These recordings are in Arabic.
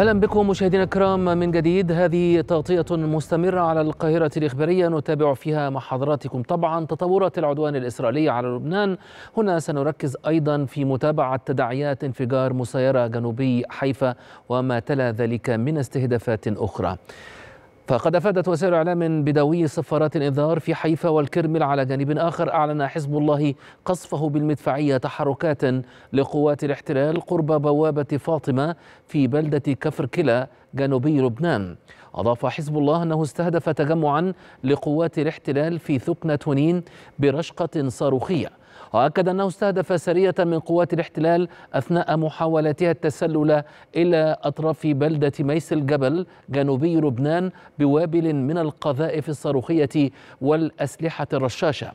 اهلا بكم مشاهدينا الكرام من جديد هذه تغطيه مستمره على القاهره الاخباريه نتابع فيها مع حضراتكم طبعا تطورات العدوان الاسرائيلي على لبنان هنا سنركز ايضا في متابعه تداعيات انفجار مسيره جنوبي حيفا وما تلا ذلك من استهدافات اخرى فقد افادت وسائل اعلام بدوي صفارات الانذار في حيفا والكرمل على جانب اخر اعلن حزب الله قصفه بالمدفعيه تحركات لقوات الاحتلال قرب بوابه فاطمه في بلده كفر كلا جنوبي لبنان أضاف حزب الله أنه استهدف تجمعا لقوات الاحتلال في ثكنة تونين برشقة صاروخية وأكد أنه استهدف سرية من قوات الاحتلال أثناء محاولتها التسلل إلى أطراف بلدة ميس الجبل جنوبي لبنان بوابل من القذائف الصاروخية والأسلحة الرشاشة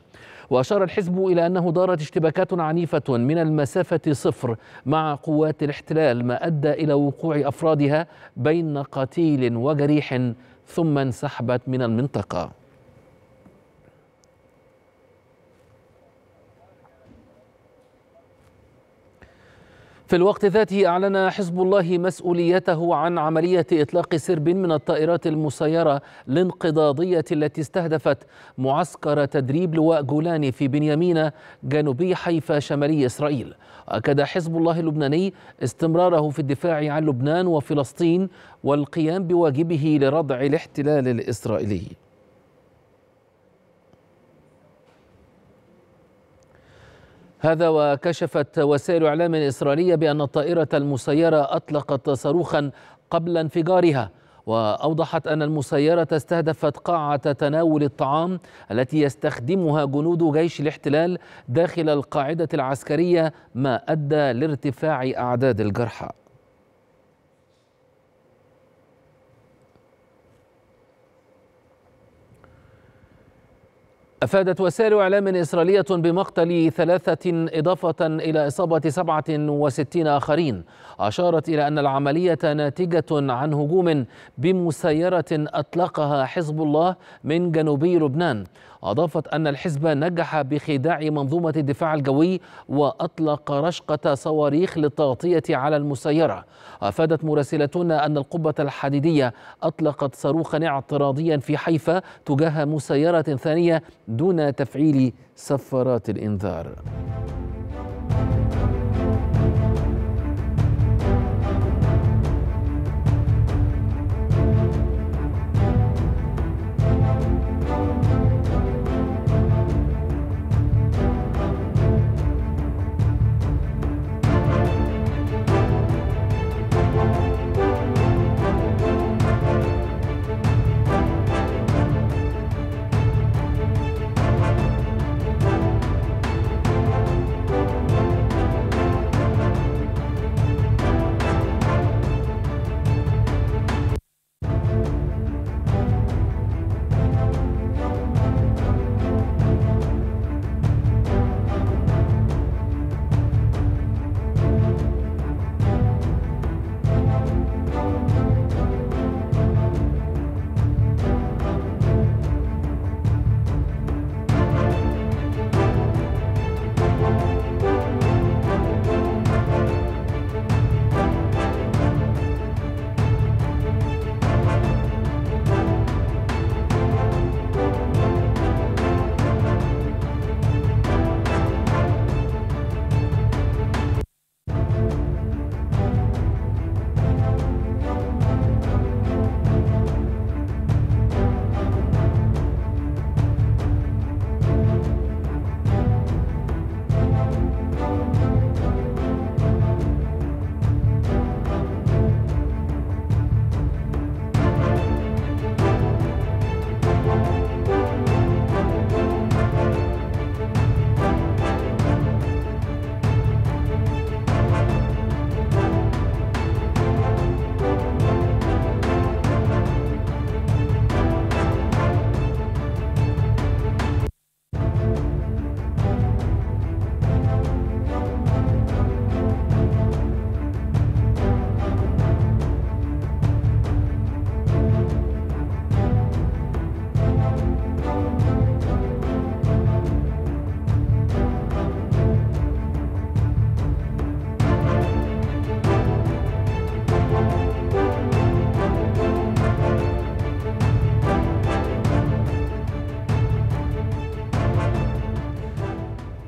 وأشار الحزب إلى أنه دارت اشتباكات عنيفة من المسافة صفر مع قوات الاحتلال ما أدى إلى وقوع أفرادها بين قتيل وجريح ثم انسحبت من المنطقة في الوقت ذاته أعلن حزب الله مسؤوليته عن عملية إطلاق سرب من الطائرات المسيرة الانقضاضية التي استهدفت معسكر تدريب لواء جولاني في بنيامين جنوبي حيفا شمالي إسرائيل أكد حزب الله اللبناني استمراره في الدفاع عن لبنان وفلسطين والقيام بواجبه لردع الاحتلال الإسرائيلي هذا وكشفت وسائل إعلام إسرائيلية بأن الطائرة المسيرة أطلقت صاروخا قبل انفجارها وأوضحت أن المسيرة استهدفت قاعة تناول الطعام التي يستخدمها جنود جيش الاحتلال داخل القاعدة العسكرية ما أدى لارتفاع أعداد الجرحى أفادت وسائل إعلام إسرائيلية بمقتل ثلاثة إضافة إلى إصابة 67 آخرين أشارت إلى أن العملية ناتجة عن هجوم بمسيرة أطلقها حزب الله من جنوبي لبنان أضافت أن الحزب نجح بخداع منظومة الدفاع الجوي وأطلق رشقة صواريخ للتغطية على المسيرة أفادت مراسلتنا أن القبة الحديدية أطلقت صاروخا اعتراضيا في حيفا تجاه مسيرة ثانية دون تفعيل صفارات الإنذار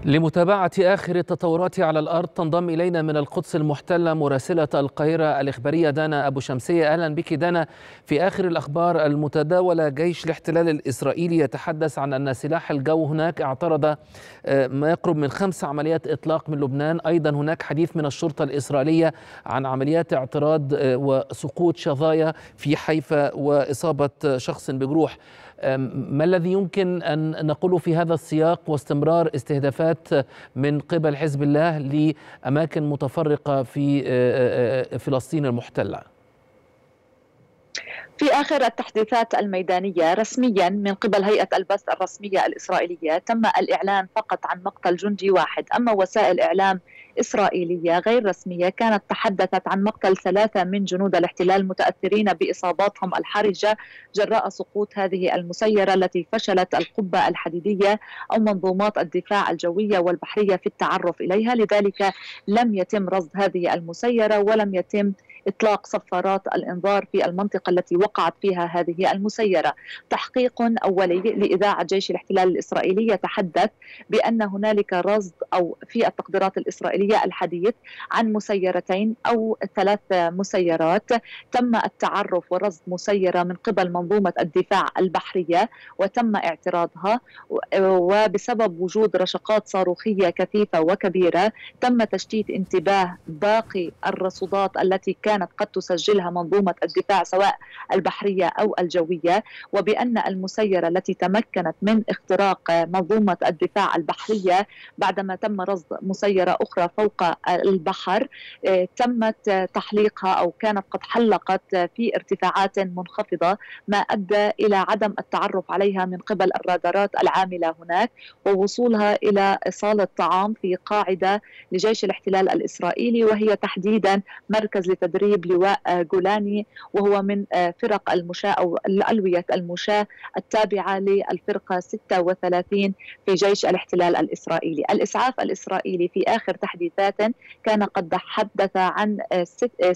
لمتابعة آخر التطورات على الأرض تنضم إلينا من القدس المحتلة مراسلة القاهرة الإخبارية دانا أبو شمسية أهلا بك دانا في آخر الأخبار المتداولة جيش الاحتلال الإسرائيلي يتحدث عن أن سلاح الجو هناك اعترض آه، ما يقرب من خمس عمليات إطلاق من لبنان أيضا هناك حديث من الشرطة الإسرائيلية عن عمليات اعتراض آه، وسقوط شظايا في حيفا وإصابة شخص بجروح ما الذي يمكن أن نقوله في هذا السياق واستمرار استهدافات من قبل حزب الله لأماكن متفرقة في فلسطين المحتلة في آخر التحديثات الميدانية رسميا من قبل هيئة البث الرسمية الإسرائيلية تم الإعلان فقط عن مقتل جندي واحد أما وسائل إعلام إسرائيلية غير رسمية كانت تحدثت عن مقتل ثلاثة من جنود الاحتلال متأثرين بإصاباتهم الحرجة جراء سقوط هذه المسيرة التي فشلت القبة الحديدية أو منظومات الدفاع الجوية والبحرية في التعرف إليها لذلك لم يتم رصد هذه المسيرة ولم يتم إطلاق صفارات الإنذار في المنطقة التي وقعت فيها هذه المسيرة تحقيق أولي لإذاعة جيش الاحتلال الإسرائيلي يتحدث بأن هنالك رصد أو في التقديرات الإسرائيلية الحديث عن مسيرتين أو ثلاث مسيرات تم التعرف ورصد مسيرة من قبل منظومة الدفاع البحرية وتم اعتراضها وبسبب وجود رشقات صاروخية كثيفة وكبيرة تم تشتيت انتباه باقي الرصودات التي كانت كانت قد تسجلها منظومة الدفاع سواء البحرية أو الجوية وبأن المسيرة التي تمكنت من اختراق منظومة الدفاع البحرية بعدما تم رصد مسيرة أخرى فوق البحر آه، تمت تحليقها أو كانت قد حلقت في ارتفاعات منخفضة ما أدى إلى عدم التعرف عليها من قبل الرادارات العاملة هناك ووصولها إلى صالة طعام في قاعدة لجيش الاحتلال الإسرائيلي وهي تحديدا مركز لتدريب تدريب لواء جولاني وهو من آه، فرق المشاة أو الألوية المشاة التابعة للفرقة 36 في جيش الاحتلال الإسرائيلي الإسعاف الإسرائيلي في آخر تحديثات كان قد حدث عن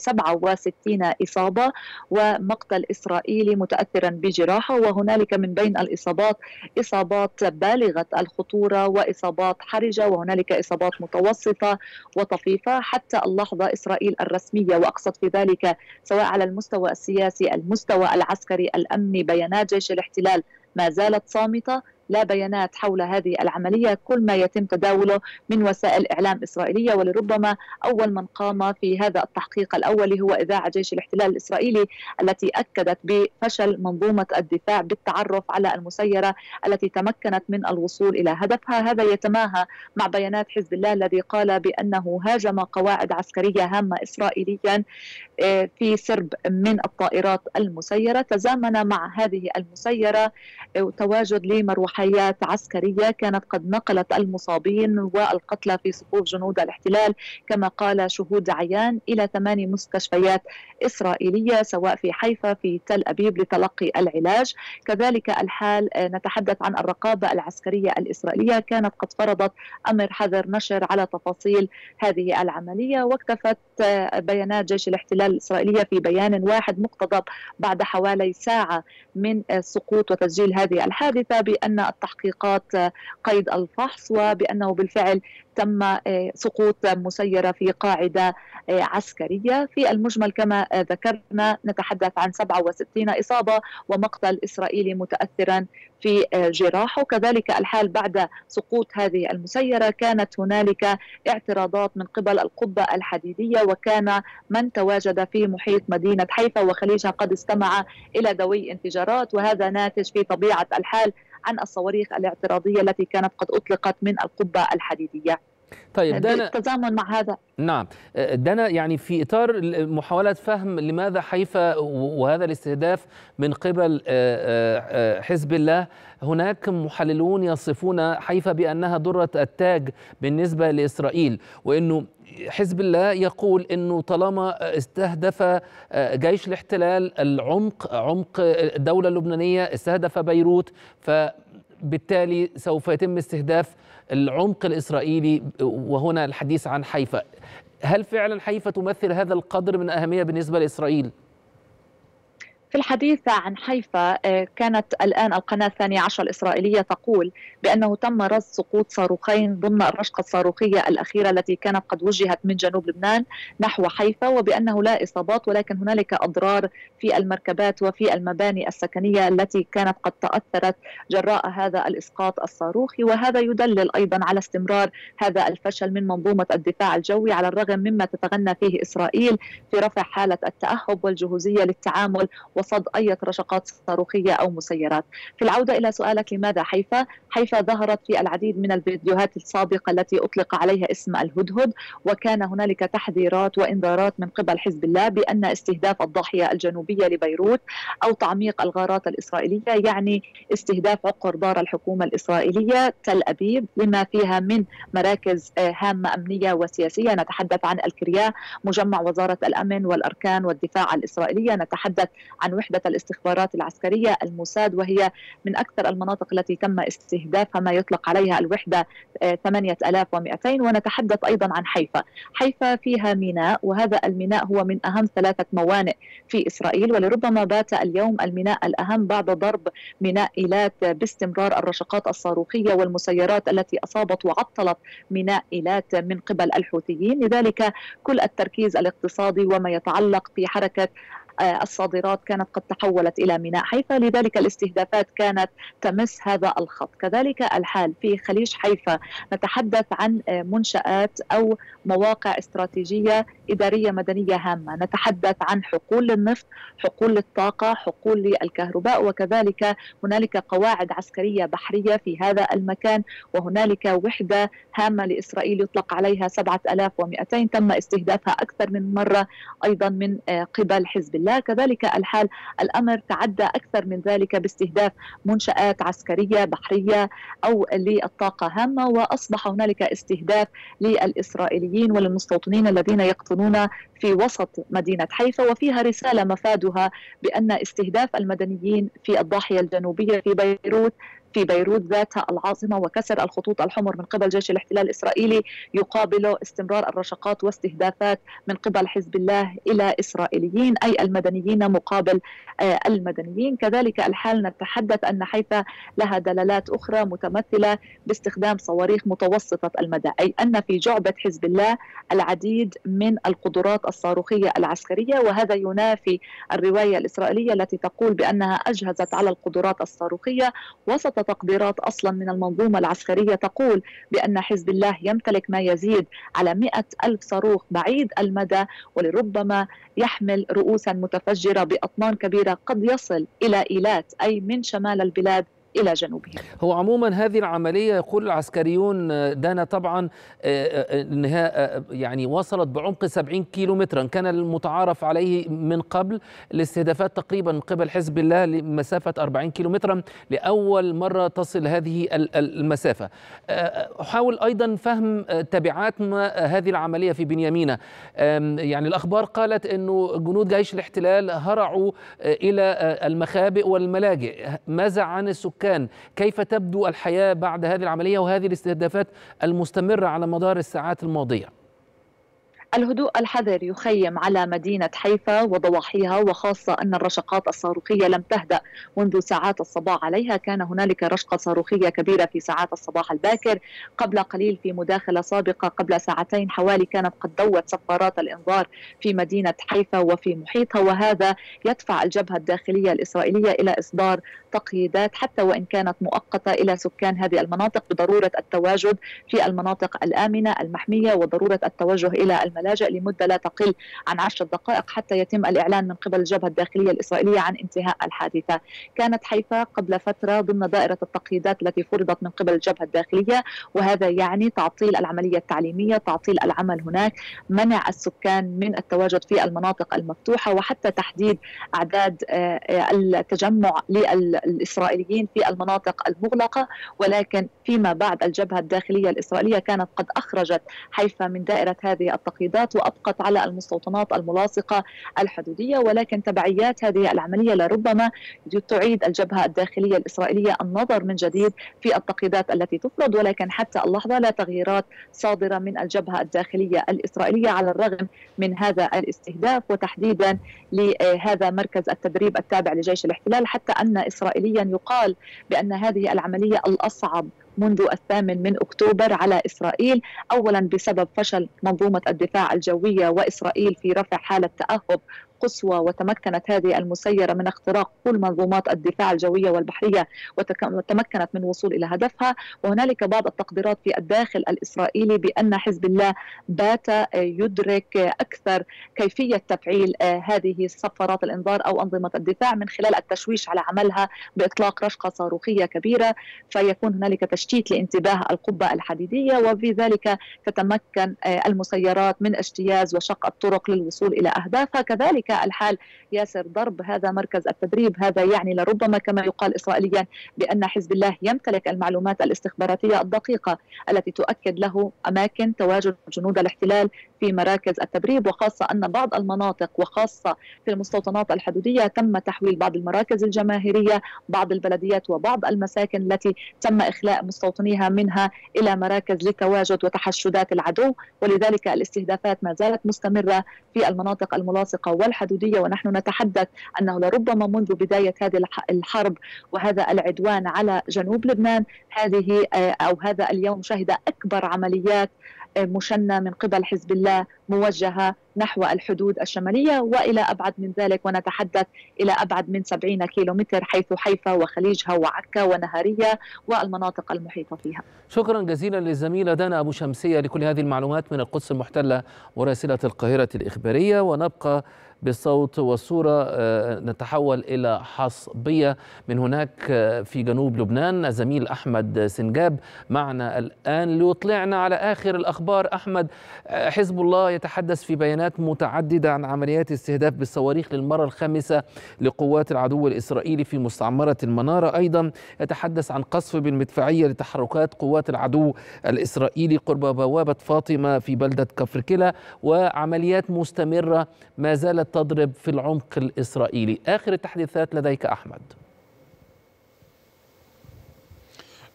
67 آه، آه، إصابة ومقتل إسرائيلي متأثرا بجراحة وهنالك من بين الإصابات إصابات بالغة الخطورة وإصابات حرجة وهنالك إصابات متوسطة وطفيفة حتى اللحظة إسرائيل الرسمية وأقصى تتوسط في ذلك سواء على المستوى السياسي المستوى العسكري الامني بيانات جيش الاحتلال ما زالت صامته لا بيانات حول هذه العملية كل ما يتم تداوله من وسائل إعلام إسرائيلية ولربما أول من قام في هذا التحقيق الأول هو إذاعة جيش الاحتلال الإسرائيلي التي أكدت بفشل منظومة الدفاع بالتعرف على المسيرة التي تمكنت من الوصول إلى هدفها هذا يتماهى مع بيانات حزب الله الذي قال بأنه هاجم قواعد عسكرية هامة إسرائيليا في سرب من الطائرات المسيرة تزامن مع هذه المسيرة آه، تواجد لمروحيات عسكرية كانت قد نقلت المصابين والقتلى في صفوف جنود الاحتلال كما قال شهود عيان إلى ثمان مستشفيات إسرائيلية سواء في حيفا في تل أبيب لتلقي العلاج كذلك الحال آه، نتحدث عن الرقابة العسكرية الإسرائيلية كانت قد فرضت أمر حذر نشر على تفاصيل هذه العملية واكتفت آه، بيانات جيش الاحتلال الإسرائيلية في بيان واحد مقتضب بعد حوالي ساعة من سقوط وتسجيل هذه الحادثة بأن التحقيقات قيد الفحص وبأنه بالفعل تم آه، سقوط مسيرة في قاعدة آه، عسكرية في المجمل كما آه، ذكرنا نتحدث عن 67 إصابة ومقتل إسرائيلي متأثرا في جراحه كذلك الحال بعد سقوط هذه المسيرة كانت هنالك اعتراضات من قبل القبة الحديدية وكان من تواجد في محيط مدينة حيفا وخليجها قد استمع إلى دوي انفجارات وهذا ناتج في طبيعة الحال عن الصواريخ الاعتراضية التي كانت قد أطلقت من القبة الحديدية طيب دانا التزامن مع هذا نعم أه، دانا يعني في اطار محاوله فهم لماذا حيفا وهذا الاستهداف من قبل أه، أه، حزب الله هناك محللون يصفون حيفا بانها دره التاج بالنسبه لاسرائيل وانه حزب الله يقول انه طالما استهدف آه، جيش الاحتلال العمق عمق الدوله اللبنانيه استهدف بيروت فبالتالي سوف يتم استهداف العمق الاسرائيلي وهنا الحديث عن حيفا هل فعلا حيفا تمثل هذا القدر من اهميه بالنسبه لاسرائيل في الحديث عن حيفا آه، كانت الآن القناة الثانية عشر الإسرائيلية تقول بأنه تم رصد سقوط صاروخين ضمن الرشقة الصاروخية الأخيرة التي كانت قد وجهت من جنوب لبنان نحو حيفا وبأنه لا إصابات ولكن هنالك أضرار في المركبات وفي المباني السكنية التي كانت قد تأثرت جراء هذا الإسقاط الصاروخي وهذا يدلل أيضا على استمرار هذا الفشل من منظومة الدفاع الجوي على الرغم مما تتغنى فيه إسرائيل في رفع حالة التأهب والجهوزية للتعامل و وصد أي رشقات صاروخية أو مسيرات في العودة إلى سؤالك لماذا حيفا؟ حيفا ظهرت في العديد من الفيديوهات السابقة التي أطلق عليها اسم الهدهد وكان هنالك تحذيرات وإنذارات من قبل حزب الله بأن استهداف الضاحية الجنوبية لبيروت أو تعميق الغارات الإسرائيلية يعني استهداف عقر دار الحكومة الإسرائيلية تل أبيب لما فيها من مراكز آه، هامة أمنية وسياسية نتحدث عن الكرياء مجمع وزارة الأمن والأركان والدفاع الإسرائيلية نتحدث عن عن وحدة الاستخبارات العسكرية الموساد وهي من أكثر المناطق التي تم استهدافها ما يطلق عليها الوحدة 8200 آه، ونتحدث أيضا عن حيفا حيفا فيها ميناء وهذا الميناء هو من أهم ثلاثة موانئ في إسرائيل ولربما بات اليوم الميناء الأهم بعد ضرب ميناء إيلات باستمرار الرشقات الصاروخية والمسيرات التي أصابت وعطلت ميناء إيلات من قبل الحوثيين لذلك كل التركيز الاقتصادي وما يتعلق في حركة آه، الصادرات كانت قد تحولت إلى ميناء حيفا لذلك الاستهدافات كانت تمس هذا الخط كذلك الحال في خليج حيفا نتحدث عن آه، منشآت أو مواقع استراتيجية إدارية مدنية هامة نتحدث عن حقول للنفط حقول للطاقة حقول للكهرباء وكذلك هنالك قواعد عسكرية بحرية في هذا المكان وهنالك وحدة هامة لإسرائيل يطلق عليها 7200 تم استهدافها أكثر من مرة أيضا من آه، قبل حزب لا كذلك الحال الأمر تعدى أكثر من ذلك باستهداف منشآت عسكرية بحرية أو للطاقة هامة وأصبح هنالك استهداف للإسرائيليين وللمستوطنين الذين يقطنون في وسط مدينة حيفا وفيها رسالة مفادها بأن استهداف المدنيين في الضاحية الجنوبية في بيروت في بيروت ذاتها العاصمة وكسر الخطوط الحمر من قبل جيش الاحتلال الإسرائيلي يقابله استمرار الرشقات واستهدافات من قبل حزب الله إلى إسرائيليين أي المدنيين مقابل آه، المدنيين كذلك الحال نتحدث أن حيفا لها دلالات أخرى متمثلة باستخدام صواريخ متوسطة المدى أي أن في جعبة حزب الله العديد من القدرات الصاروخية العسكرية وهذا ينافي الرواية الإسرائيلية التي تقول بأنها أجهزت على القدرات الصاروخية وسط تقديرات أصلا من المنظومة العسكرية تقول بأن حزب الله يمتلك ما يزيد على مئة ألف صاروخ بعيد المدى ولربما يحمل رؤوسا متفجرة بأطنان كبيرة قد يصل إلى إيلات أي من شمال البلاد إلى جنوبهم هو عموما هذه العملية يقول العسكريون آه، دانا طبعا آه، آه، أنها يعني وصلت بعمق 70 كيلو مترا كان المتعارف عليه من قبل الاستهدافات تقريبا من قبل حزب الله لمسافة 40 كيلو مترا لأول مرة تصل هذه المسافة أحاول أيضا فهم تبعات ما هذه العملية في بنيامينا يعني الأخبار قالت أنه جنود جيش الاحتلال هرعوا إلى المخابئ والملاجئ ماذا عن السكان السكان كيف تبدو الحياة بعد هذه العملية وهذه الاستهدافات المستمرة على مدار الساعات الماضية الهدوء الحذر يخيم على مدينة حيفا وضواحيها وخاصة أن الرشقات الصاروخية لم تهدأ منذ ساعات الصباح عليها كان هنالك رشقة صاروخية كبيرة في ساعات الصباح الباكر قبل قليل في مداخلة سابقة قبل ساعتين حوالي كانت قد دوت صفارات الإنذار في مدينة حيفا وفي محيطها وهذا يدفع الجبهة الداخلية الإسرائيلية إلى إصدار تقييدات حتى وإن كانت مؤقتة إلى سكان هذه المناطق بضرورة التواجد في المناطق الآمنة المحمية وضرورة التوجه إلى الم الملاجئ لمدة لا تقل عن عشر دقائق حتى يتم الإعلان من قبل الجبهة الداخلية الإسرائيلية عن انتهاء الحادثة كانت حيفا قبل فترة ضمن دائرة التقييدات التي فرضت من قبل الجبهة الداخلية وهذا يعني تعطيل العملية التعليمية تعطيل العمل هناك منع السكان من التواجد في المناطق المفتوحة وحتى تحديد أعداد آه، آه، التجمع للإسرائيليين في المناطق المغلقة ولكن فيما بعد الجبهة الداخلية الإسرائيلية كانت قد أخرجت حيفا من دائرة هذه التقييدات الترتيبات وأبقت على المستوطنات الملاصقة الحدودية ولكن تبعيات هذه العملية لربما تعيد الجبهة الداخلية الإسرائيلية النظر من جديد في التقييدات التي تفرض ولكن حتى اللحظة لا تغييرات صادرة من الجبهة الداخلية الإسرائيلية على الرغم من هذا الاستهداف وتحديدا لهذا مركز التدريب التابع لجيش الاحتلال حتى أن إسرائيليا يقال بأن هذه العملية الأصعب منذ الثامن من اكتوبر على اسرائيل اولا بسبب فشل منظومه الدفاع الجويه واسرائيل في رفع حاله تاهب القصوى وتمكنت هذه المسيرة من اختراق كل منظومات الدفاع الجوية والبحرية وتمكنت من وصول إلى هدفها وهنالك بعض التقديرات في الداخل الإسرائيلي بأن حزب الله بات آه، يدرك آه، أكثر كيفية تفعيل آه، هذه صفارات الإنذار أو أنظمة الدفاع من خلال التشويش على عملها بإطلاق رشقة صاروخية كبيرة فيكون هنالك تشتيت لانتباه القبة الحديدية وفي ذلك تتمكن المسيرات من اجتياز وشق الطرق للوصول إلى أهدافها كذلك الحال ياسر ضرب هذا مركز التدريب هذا يعني لربما كما يقال إسرائيليا بأن حزب الله يمتلك المعلومات الاستخباراتية الدقيقة التي تؤكد له أماكن تواجد جنود الاحتلال في مراكز التبريد وخاصة أن بعض المناطق وخاصة في المستوطنات الحدودية تم تحويل بعض المراكز الجماهيرية بعض البلديات وبعض المساكن التي تم إخلاء مستوطنيها منها إلى مراكز للتواجد وتحشدات العدو ولذلك الاستهدافات ما زالت مستمرة في المناطق الملاصقة والحدودية ونحن نتحدث أنه لربما منذ بداية هذه الحرب وهذا العدوان على جنوب لبنان هذه آه، أو هذا اليوم شهد أكبر عمليات مشنة من قبل حزب الله موجهة نحو الحدود الشمالية وإلى أبعد من ذلك ونتحدث إلى أبعد من 70 كيلومتر حيث حيفا وخليجها وعكا ونهرية والمناطق المحيطة فيها شكرا جزيلا للزميله دانا أبو شمسية لكل هذه المعلومات من القدس المحتلة وراسلة القاهرة الإخبارية ونبقى بالصوت والصورة آه، نتحول إلى حصبية من هناك آه، في جنوب لبنان الزميل أحمد سنجاب معنا الآن ليطلعنا على آخر الأخبار أحمد آه، حزب الله يتحدث في بيانات متعددة عن عمليات استهداف بالصواريخ للمرة الخامسة لقوات العدو الإسرائيلي في مستعمرة المنارة أيضا يتحدث عن قصف بالمدفعية لتحركات قوات العدو الإسرائيلي قرب بوابة فاطمة في بلدة كفركلا وعمليات مستمرة ما زالت تضرب في العمق الإسرائيلي آخر التحديثات لديك أحمد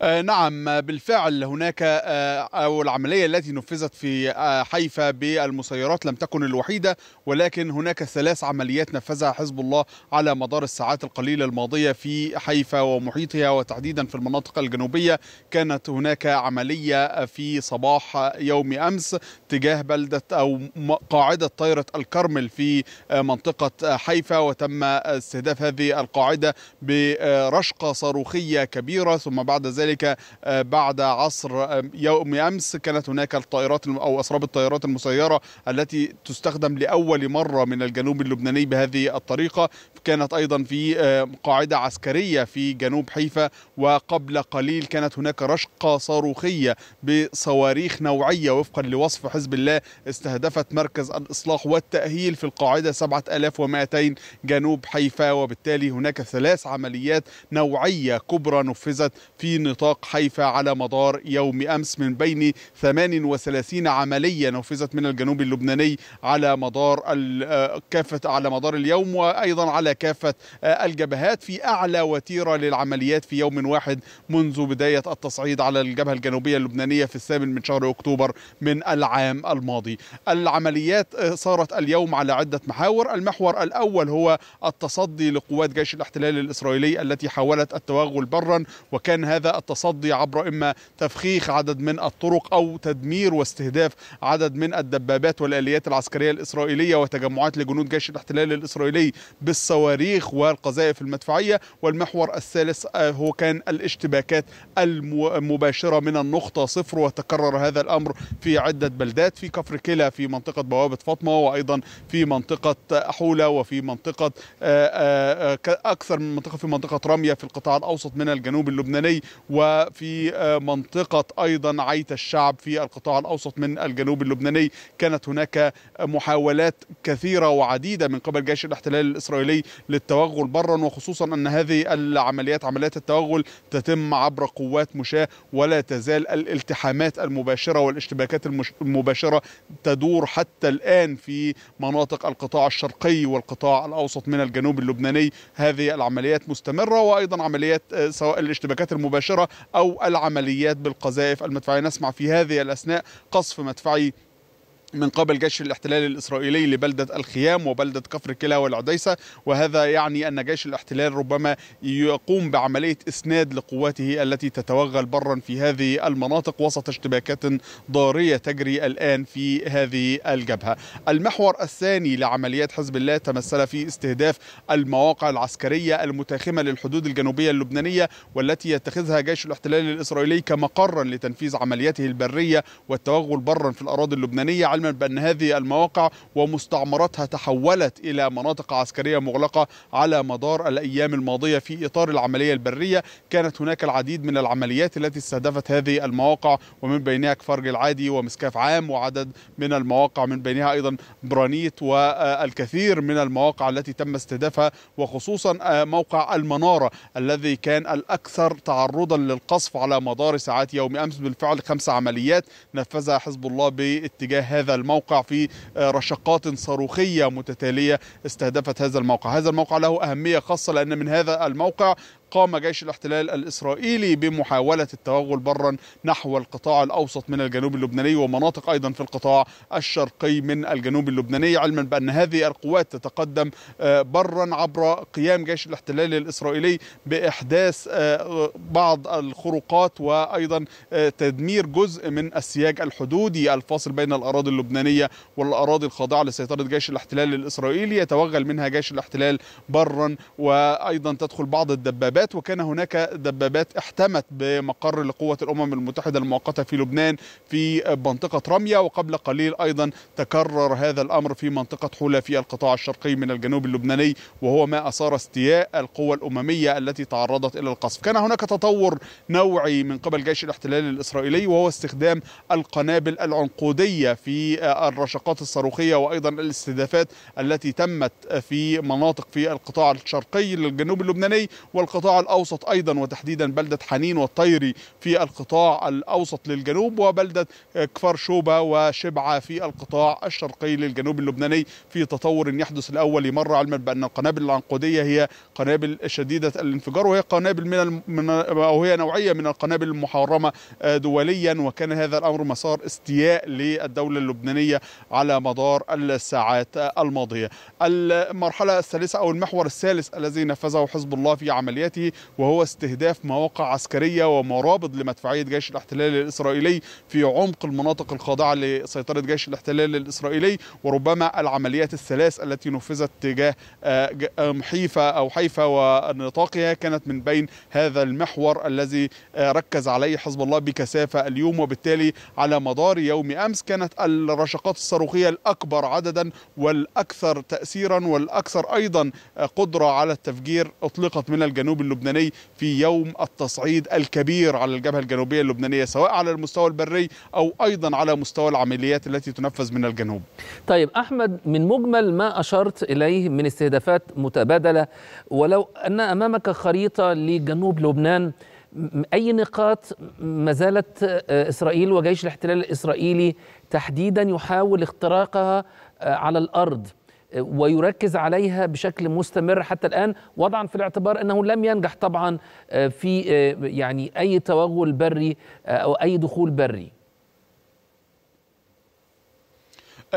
آه، نعم بالفعل هناك آه، أو العملية التي نفذت في آه، حيفا بالمسيرات لم تكن الوحيدة ولكن هناك ثلاث عمليات نفذها حزب الله على مدار الساعات القليلة الماضية في حيفا ومحيطها وتحديدا في المناطق الجنوبية كانت هناك عملية في صباح يوم أمس تجاه بلدة أو قاعدة طائرة الكرمل في منطقة حيفا وتم استهداف هذه القاعدة برشقة صاروخية كبيرة ثم بعد ذلك وكذلك آه، بعد عصر آه، يوم امس كانت هناك الطائرات او اسراب الطائرات المسيره التي تستخدم لاول مره من الجنوب اللبناني بهذه الطريقه كانت أيضا في آه، قاعدة عسكرية في جنوب حيفا وقبل قليل كانت هناك رشقة صاروخية بصواريخ نوعية وفقا لوصف حزب الله استهدفت مركز الإصلاح والتأهيل في القاعدة 7200 جنوب حيفا وبالتالي هناك ثلاث عمليات نوعية كبرى نفذت في نطاق حيفا على مدار يوم أمس من بين 38 عملية نفذت من الجنوب اللبناني على مدار آه، كافة على مدار اليوم وأيضا على كافة آه، الجبهات في أعلى وتيرة للعمليات في يوم واحد منذ بداية التصعيد على الجبهة الجنوبية اللبنانية في الثامن من شهر أكتوبر من العام الماضي العمليات آه، صارت اليوم على عدة محاور المحور الأول هو التصدي لقوات جيش الاحتلال الإسرائيلي التي حاولت التوغل برا وكان هذا التصدي عبر إما تفخيخ عدد من الطرق أو تدمير واستهداف عدد من الدبابات والآليات العسكرية الإسرائيلية وتجمعات لجنود جيش الاحتلال الإسرائيلي بالصواريخ الصواريخ والقذائف المدفعية والمحور الثالث آه، هو كان الاشتباكات المباشرة من النقطة صفر وتكرر هذا الأمر في عدة بلدات في كفر كلا في منطقة بوابة فاطمة وأيضا في منطقة حولة وفي منطقة آه، آه، أكثر من منطقة في منطقة رمية في القطاع الأوسط من الجنوب اللبناني وفي منطقة أيضا عيت الشعب في القطاع الأوسط من الجنوب اللبناني كانت هناك محاولات كثيرة وعديدة من قبل جيش الاحتلال الإسرائيلي للتوغل برا وخصوصا أن هذه العمليات عمليات التوغل تتم عبر قوات مشاة ولا تزال الالتحامات المباشرة والاشتباكات المباشرة تدور حتى الآن في مناطق القطاع الشرقي والقطاع الأوسط من الجنوب اللبناني هذه العمليات مستمرة وأيضا عمليات آه، سواء الاشتباكات المباشرة أو العمليات بالقذائف المدفعية نسمع في هذه الأثناء قصف مدفعي من قبل جيش الاحتلال الإسرائيلي لبلدة الخيام وبلدة كفر كلا والعديسة وهذا يعني أن جيش الاحتلال ربما يقوم بعملية إسناد لقواته التي تتوغل برا في هذه المناطق وسط اشتباكات ضارية تجري الآن في هذه الجبهة المحور الثاني لعمليات حزب الله تمثل في استهداف المواقع العسكرية المتاخمة للحدود الجنوبية اللبنانية والتي يتخذها جيش الاحتلال الإسرائيلي كمقرا لتنفيذ عملياته البرية والتوغل برا في الأراضي اللبنانية علما بأن هذه المواقع ومستعمراتها تحولت إلى مناطق عسكرية مغلقة على مدار الأيام الماضية في إطار العملية البرية كانت هناك العديد من العمليات التي استهدفت هذه المواقع ومن بينها كفرج العادي ومسكاف عام وعدد من المواقع من بينها أيضا برانيت والكثير من المواقع التي تم استهدافها وخصوصا آه، موقع المنارة الذي كان الأكثر تعرضا للقصف على مدار ساعات يوم أمس بالفعل خمس عمليات نفذها حزب الله باتجاه هذا هذا الموقع في آه، رشقات صاروخية متتالية استهدفت هذا الموقع هذا الموقع له أهمية خاصة لأن من هذا الموقع قام جيش الاحتلال الإسرائيلي بمحاولة التوغل برا نحو القطاع الأوسط من الجنوب اللبناني ومناطق أيضا في القطاع الشرقي من الجنوب اللبناني علما بأن هذه القوات تتقدم آه، برا عبر قيام جيش الاحتلال الإسرائيلي بإحداث آه، بعض الخروقات وأيضا آه، تدمير جزء من السياج الحدودي الفاصل بين الأراضي اللبنانية والأراضي الخاضعة لسيطرة جيش الاحتلال الإسرائيلي يتوغل منها جيش الاحتلال برا وأيضا تدخل بعض الدبابات دبابات وكان هناك دبابات احتمت بمقر لقوة الأمم المتحدة المؤقتة في لبنان في منطقة رمية وقبل قليل أيضا تكرر هذا الأمر في منطقة حولة في القطاع الشرقي من الجنوب اللبناني وهو ما أثار استياء القوى الأممية التي تعرضت إلى القصف كان هناك تطور نوعي من قبل جيش الاحتلال الإسرائيلي وهو استخدام القنابل العنقودية في الرشقات الصاروخية وأيضا الاستهدافات التي تمت في مناطق في القطاع الشرقي للجنوب اللبناني والقطاع القطاع الأوسط أيضا وتحديدا بلدة حنين والطيري في القطاع الأوسط للجنوب وبلدة كفر شوبة وشبعة في القطاع الشرقي للجنوب اللبناني في تطور يحدث الأول مرة علما بأن القنابل العنقودية هي قنابل شديدة الانفجار وهي قنابل من, من أو هي نوعية من القنابل المحرمة دوليا وكان هذا الأمر مسار استياء للدولة اللبنانية على مدار الساعات الماضية المرحلة الثالثة أو المحور الثالث الذي نفذه حزب الله في عمليات الحوثي وهو استهداف مواقع عسكرية ومرابط لمدفعية جيش الاحتلال الإسرائيلي في عمق المناطق الخاضعة لسيطرة جيش الاحتلال الإسرائيلي وربما العمليات الثلاث التي نفذت تجاه آه، آه، حيفا أو حيفا ونطاقها كانت من بين هذا المحور الذي آه، ركز عليه حزب الله بكثافة اليوم وبالتالي على مدار يوم أمس كانت الرشقات الصاروخية الأكبر عددا والأكثر تأثيرا والأكثر أيضا قدرة على التفجير أطلقت من الجنوب اللبناني في يوم التصعيد الكبير على الجبهة الجنوبية اللبنانية سواء على المستوى البري أو أيضا على مستوى العمليات التي تنفذ من الجنوب طيب أحمد من مجمل ما أشرت إليه من استهدافات متبادلة ولو أن أمامك خريطة لجنوب لبنان أي نقاط ما زالت آه، إسرائيل وجيش الاحتلال الإسرائيلي تحديدا يحاول اختراقها آه، على الأرض ويركز عليها بشكل مستمر حتى الآن وضعا في الاعتبار أنه لم ينجح طبعا آه، في آه، يعني أي توغل بري آه، أو أي دخول بري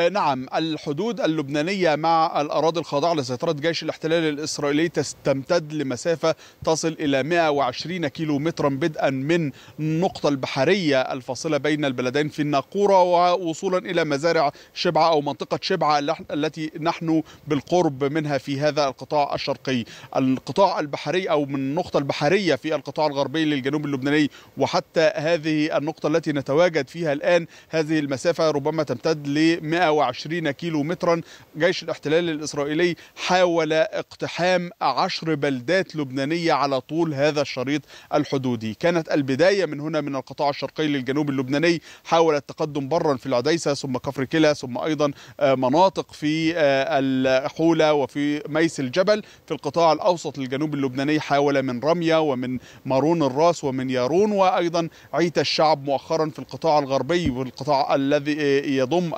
آه، نعم الحدود اللبنانية مع الأراضي الخاضعة لسيطرة جيش الاحتلال الإسرائيلي تمتد لمسافة تصل إلى 120 كيلو مترا بدءا من النقطة البحرية الفاصلة بين البلدين في الناقورة ووصولا إلى مزارع شبعة أو منطقة شبعة التي نحن بالقرب منها في هذا القطاع الشرقي القطاع البحري أو من النقطة البحرية في القطاع الغربي للجنوب اللبناني وحتى هذه النقطة التي نتواجد فيها الآن هذه المسافة ربما تمتد ل 120 كيلو مترا جيش الاحتلال الإسرائيلي حاول اقتحام عشر بلدات لبنانية على طول هذا الشريط الحدودي كانت البداية من هنا من القطاع الشرقي للجنوب اللبناني حاول التقدم برا في العديسة ثم كفر كلا ثم أيضا آه، مناطق في آه، الحولة وفي ميس الجبل في القطاع الأوسط للجنوب اللبناني حاول من رمية ومن مارون الراس ومن يارون وأيضا عيت الشعب مؤخرا في القطاع الغربي والقطاع الذي آه، يضم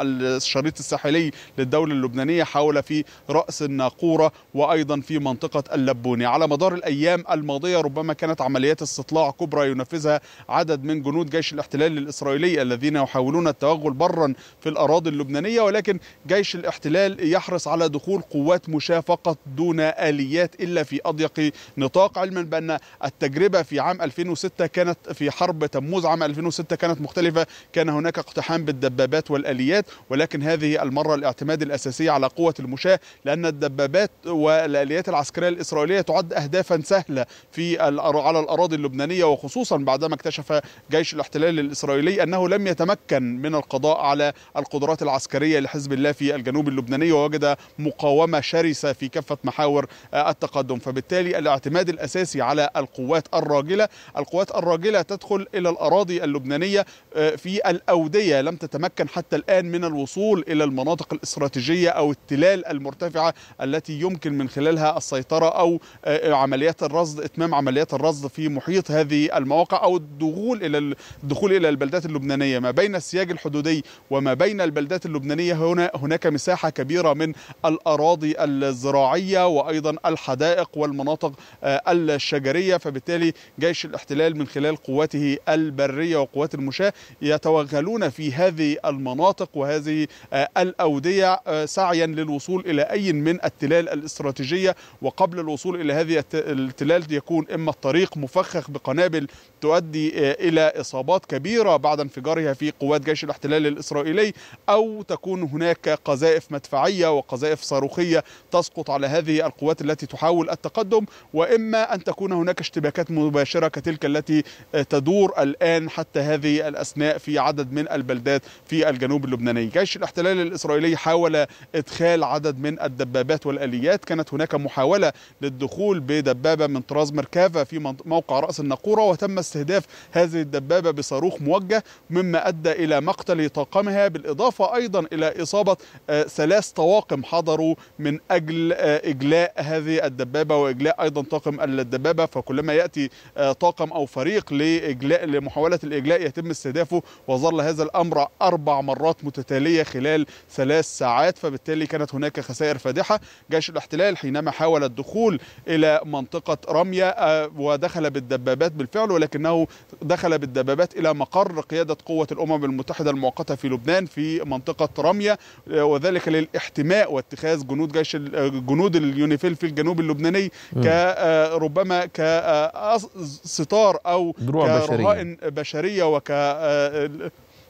الشريط الساحلي للدولة اللبنانية حاول في رأس الناقورة وأيضا في منطقة اللبوني على مدار الأيام الماضية ربما كانت عمليات استطلاع كبرى ينفذها عدد من جنود جيش الاحتلال الإسرائيلي الذين يحاولون التوغل برا في الأراضي اللبنانية ولكن جيش الاحتلال يحرص على دخول قوات مشاة فقط دون آليات إلا في أضيق نطاق علما بأن التجربة في عام 2006 كانت في حرب تموز عام 2006 كانت مختلفة كان هناك اقتحام بالدبابات والآليات ولكن هذه المرة الاعتماد الأساسي على قوة المشاة لأن الدبابات والآليات العسكرية الإسرائيلية تعد أهدافا سهلة في على الأراضي اللبنانية وخصوصا بعدما اكتشف جيش الاحتلال الإسرائيلي أنه لم يتمكن من القضاء على القدرات العسكرية لحزب الله في الجنوب اللبناني ووجد مقاومة شرسة في كافة محاور التقدم فبالتالي الاعتماد الأساسي على القوات الراجلة القوات الراجلة تدخل إلى الأراضي اللبنانية آه، في الأودية لم تتمكن حتى الآن من الوصول الوصول إلى المناطق الاستراتيجية أو التلال المرتفعة التي يمكن من خلالها السيطرة أو آه، عمليات الرصد إتمام عمليات الرصد في محيط هذه المواقع أو الدخول إلى الدخول إلى البلدات اللبنانية ما بين السياج الحدودي وما بين البلدات اللبنانية هنا هناك مساحة كبيرة من الأراضي الزراعية وأيضا الحدائق والمناطق آه، الشجرية فبالتالي جيش الاحتلال من خلال قواته البرية وقوات المشاة يتوغلون في هذه المناطق وهذه آه، الأودية آه، سعيا للوصول إلى أي من التلال الاستراتيجية وقبل الوصول إلى هذه التلال يكون إما الطريق مفخخ بقنابل تؤدي آه، إلى إصابات كبيرة بعد انفجارها في قوات جيش الاحتلال الإسرائيلي أو تكون هناك قذائف مدفعية وقذائف صاروخية تسقط على هذه القوات التي تحاول التقدم وإما أن تكون هناك اشتباكات مباشرة كتلك التي تدور الآن حتى هذه الأثناء في عدد من البلدات في الجنوب اللبناني جيش الاحتلال الاحتلال الإسرائيلي حاول إدخال عدد من الدبابات والآليات كانت هناك محاولة للدخول بدبابة من طراز مركافة في موقع رأس الناقورة وتم استهداف هذه الدبابة بصاروخ موجه مما أدى إلى مقتل طاقمها بالإضافة أيضا إلى إصابة آه، ثلاث طواقم حضروا من أجل آه، إجلاء هذه الدبابة وإجلاء أيضا طاقم الدبابة فكلما يأتي آه، طاقم أو فريق لإجلاء لمحاولة الإجلاء يتم استهدافه وظل هذا الأمر أربع مرات متتالية خلال خلال ثلاث ساعات فبالتالي كانت هناك خسائر فادحة جيش الاحتلال حينما حاول الدخول إلى منطقة رمية آه، ودخل بالدبابات بالفعل ولكنه دخل بالدبابات إلى مقر قيادة قوة الأمم المتحدة المؤقتة في لبنان في منطقة رمية آه، وذلك للاحتماء واتخاذ جنود جيش آه، جنود اليونيفيل في الجنوب اللبناني كربما كستار أو كرهائن بشرية وك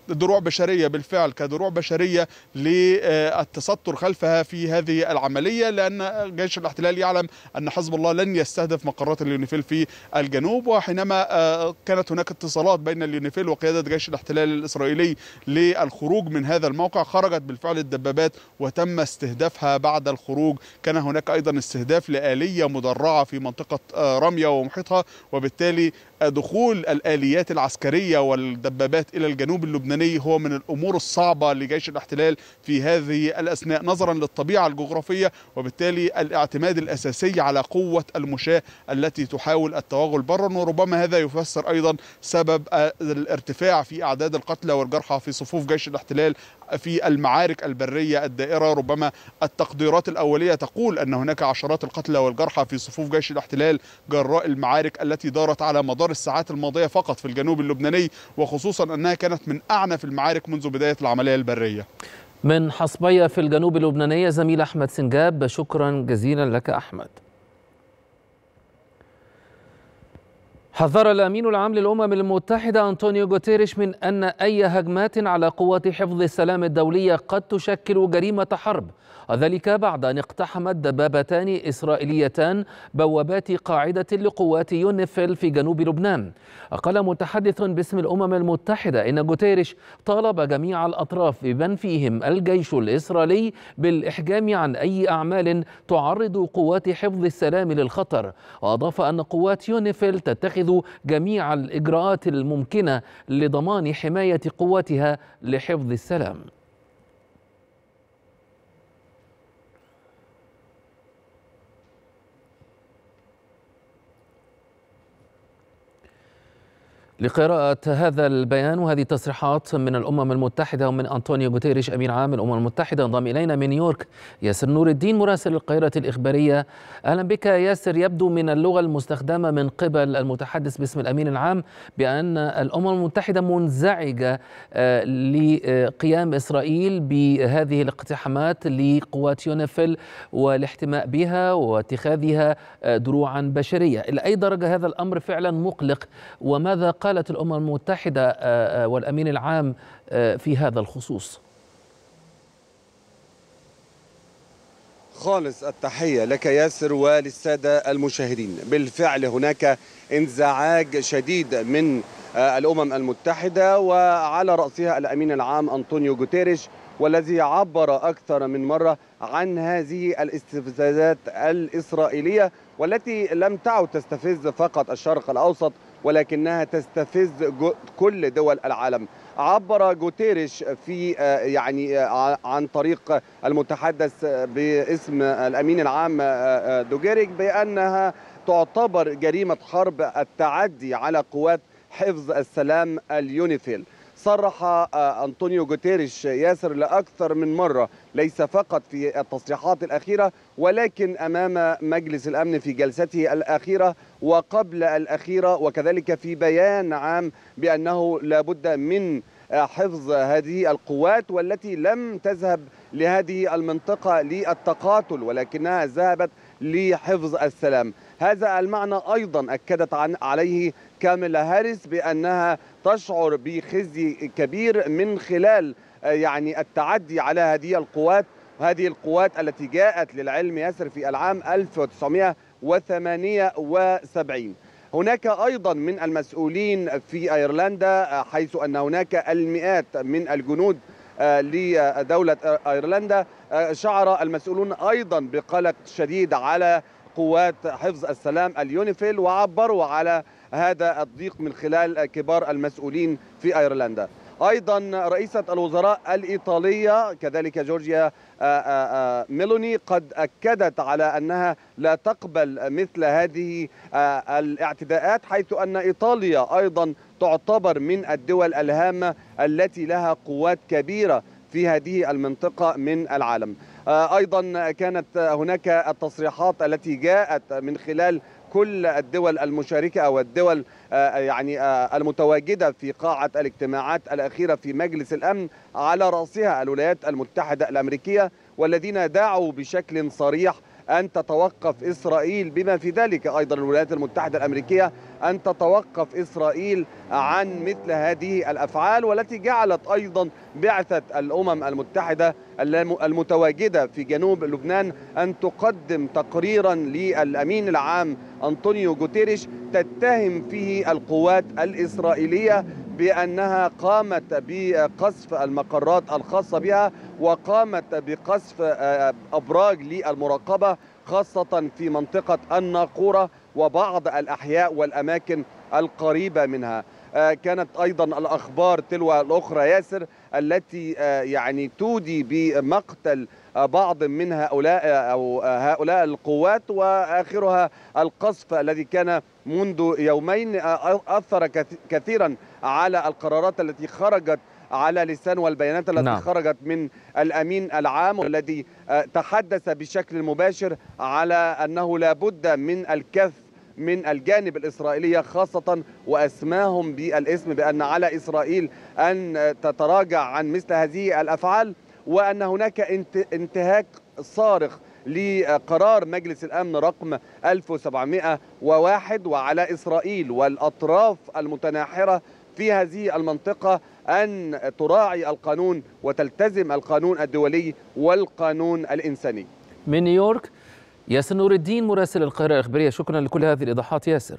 دروع بشريه بالفعل كدروع بشريه للتستر خلفها في هذه العمليه لان جيش الاحتلال يعلم ان حزب الله لن يستهدف مقرات اليونيفيل في الجنوب وحينما آه، كانت هناك اتصالات بين اليونيفيل وقياده جيش الاحتلال الاسرائيلي للخروج من هذا الموقع خرجت بالفعل الدبابات وتم استهدافها بعد الخروج كان هناك ايضا استهداف لاليه مدرعه في منطقه آه، رميه ومحيطها وبالتالي دخول الآليات العسكرية والدبابات إلى الجنوب اللبناني هو من الأمور الصعبة لجيش الاحتلال في هذه الأثناء نظرا للطبيعة الجغرافية وبالتالي الاعتماد الأساسي على قوة المشاة التي تحاول التوغل برا وربما هذا يفسر أيضا سبب الارتفاع في أعداد القتلى والجرحى في صفوف جيش الاحتلال في المعارك البرية الدائرة ربما التقديرات الأولية تقول أن هناك عشرات القتلى والجرحى في صفوف جيش الاحتلال جراء المعارك التي دارت على مدار الساعات الماضية فقط في الجنوب اللبناني وخصوصا أنها كانت من أعنف المعارك منذ بداية العملية البرية من حصبية في الجنوب اللبنانية زميل أحمد سنجاب شكرا جزيلا لك أحمد حذر الأمين العام للأمم المتحدة أنطونيو غوتيريش من أن أي هجمات على قوات حفظ السلام الدولية قد تشكل جريمة حرب وذلك بعد أن اقتحمت دبابتان إسرائيليتان بوابات قاعدة لقوات يونيفيل في جنوب لبنان قال متحدث باسم الأمم المتحدة إن جوتيريش طالب جميع الأطراف بمن فيهم الجيش الإسرائيلي بالإحجام عن أي أعمال تعرض قوات حفظ السلام للخطر وأضاف أن قوات يونيفيل تتخذ جميع الإجراءات الممكنة لضمان حماية قواتها لحفظ السلام لقراءة هذا البيان وهذه التصريحات من الأمم المتحدة ومن أنطونيو غوتيريش أمين عام الأمم المتحدة انضم إلينا من نيويورك ياسر نور الدين مراسل القاهرة الإخبارية أهلا بك ياسر يبدو من اللغة المستخدمة من قبل المتحدث باسم الأمين العام بأن الأمم المتحدة منزعجة آه، لقيام إسرائيل بهذه الاقتحامات لقوات يونيفيل والاحتماء بها واتخاذها آه، دروعا بشرية إلى أي درجة هذا الأمر فعلا مقلق وماذا قال قالت الامم المتحده آه، آه، والامين العام آه، في هذا الخصوص خالص التحية لك ياسر وللسادة المشاهدين بالفعل هناك انزعاج شديد من الأمم المتحدة وعلى رأسها الأمين العام أنطونيو جوتيريش والذي عبر أكثر من مرة عن هذه الاستفزازات الإسرائيلية والتي لم تعد تستفز فقط الشرق الأوسط ولكنها تستفز كل دول العالم عبر جوتيريش في آه، يعني آه، عن طريق المتحدث باسم الامين العام آه، دوجيريك بانها تعتبر جريمه حرب التعدي على قوات حفظ السلام اليونيفيل صرح آه، أنطونيو جوتيريش ياسر لأكثر من مرة ليس فقط في التصريحات الأخيرة ولكن أمام مجلس الأمن في جلسته الأخيرة وقبل الأخيرة وكذلك في بيان عام بأنه لابد من آه، حفظ هذه القوات والتي لم تذهب لهذه المنطقة للتقاتل ولكنها ذهبت لحفظ السلام هذا المعنى أيضا أكدت عن عليه كاميلا هاريس بأنها تشعر بخزي كبير من خلال آه، يعني التعدي على هذه القوات هذه القوات التي جاءت للعلم ياسر في العام 1978 هناك أيضا من المسؤولين في أيرلندا آه، حيث أن هناك المئات من الجنود آه، لدولة أيرلندا شعر المسؤولون أيضا بقلق شديد على قوات حفظ السلام اليونيفيل وعبروا على هذا الضيق من خلال كبار المسؤولين في ايرلندا ايضا رئيسه الوزراء الايطاليه كذلك جورجيا آه، آه، آه، ميلوني قد اكدت على انها لا تقبل مثل هذه الاعتداءات حيث ان ايطاليا ايضا تعتبر من الدول الهامه التي لها قوات كبيره في هذه المنطقه من العالم ايضا كانت هناك التصريحات التي جاءت من خلال كل الدول المشاركة أو الدول آه، يعني آه، المتواجدة في قاعة الاجتماعات الأخيرة في مجلس الأمن على رأسها الولايات المتحدة الأمريكية والذين دعوا بشكل صريح أن تتوقف إسرائيل بما في ذلك أيضا الولايات المتحدة الأمريكية أن تتوقف إسرائيل عن مثل هذه الأفعال والتي جعلت أيضا بعثة الأمم المتحدة المتواجدة في جنوب لبنان أن تقدم تقريرا للأمين العام أنطونيو جوتيريش تتهم فيه القوات الإسرائيلية بأنها قامت بقصف المقرات الخاصة بها وقامت بقصف آه، آه، أبراج للمراقبة خاصة في منطقة الناقورة وبعض الأحياء والأماكن القريبة منها آه، كانت أيضا الأخبار تلو الأخرى ياسر التي يعني تودي بمقتل بعض من هؤلاء أو هؤلاء القوات وآخرها القصف الذي كان منذ يومين أثر كثيرا على القرارات التي خرجت على لسان والبيانات التي نعم. خرجت من الأمين العام والذي آه، تحدث بشكل مباشر على أنه لابد من الكف من الجانب الإسرائيلية خاصة وأسماهم بالاسم بأن على إسرائيل أن تتراجع عن مثل هذه الأفعال وأن هناك انتهاك صارخ لقرار مجلس الأمن رقم 1701 وعلى إسرائيل والأطراف المتناحرة في هذه المنطقة أن تراعي القانون وتلتزم القانون الدولي والقانون الإنساني من نيويورك ياسر نور الدين مراسل القاهرة الإخبارية شكرا لكل هذه الإيضاحات ياسر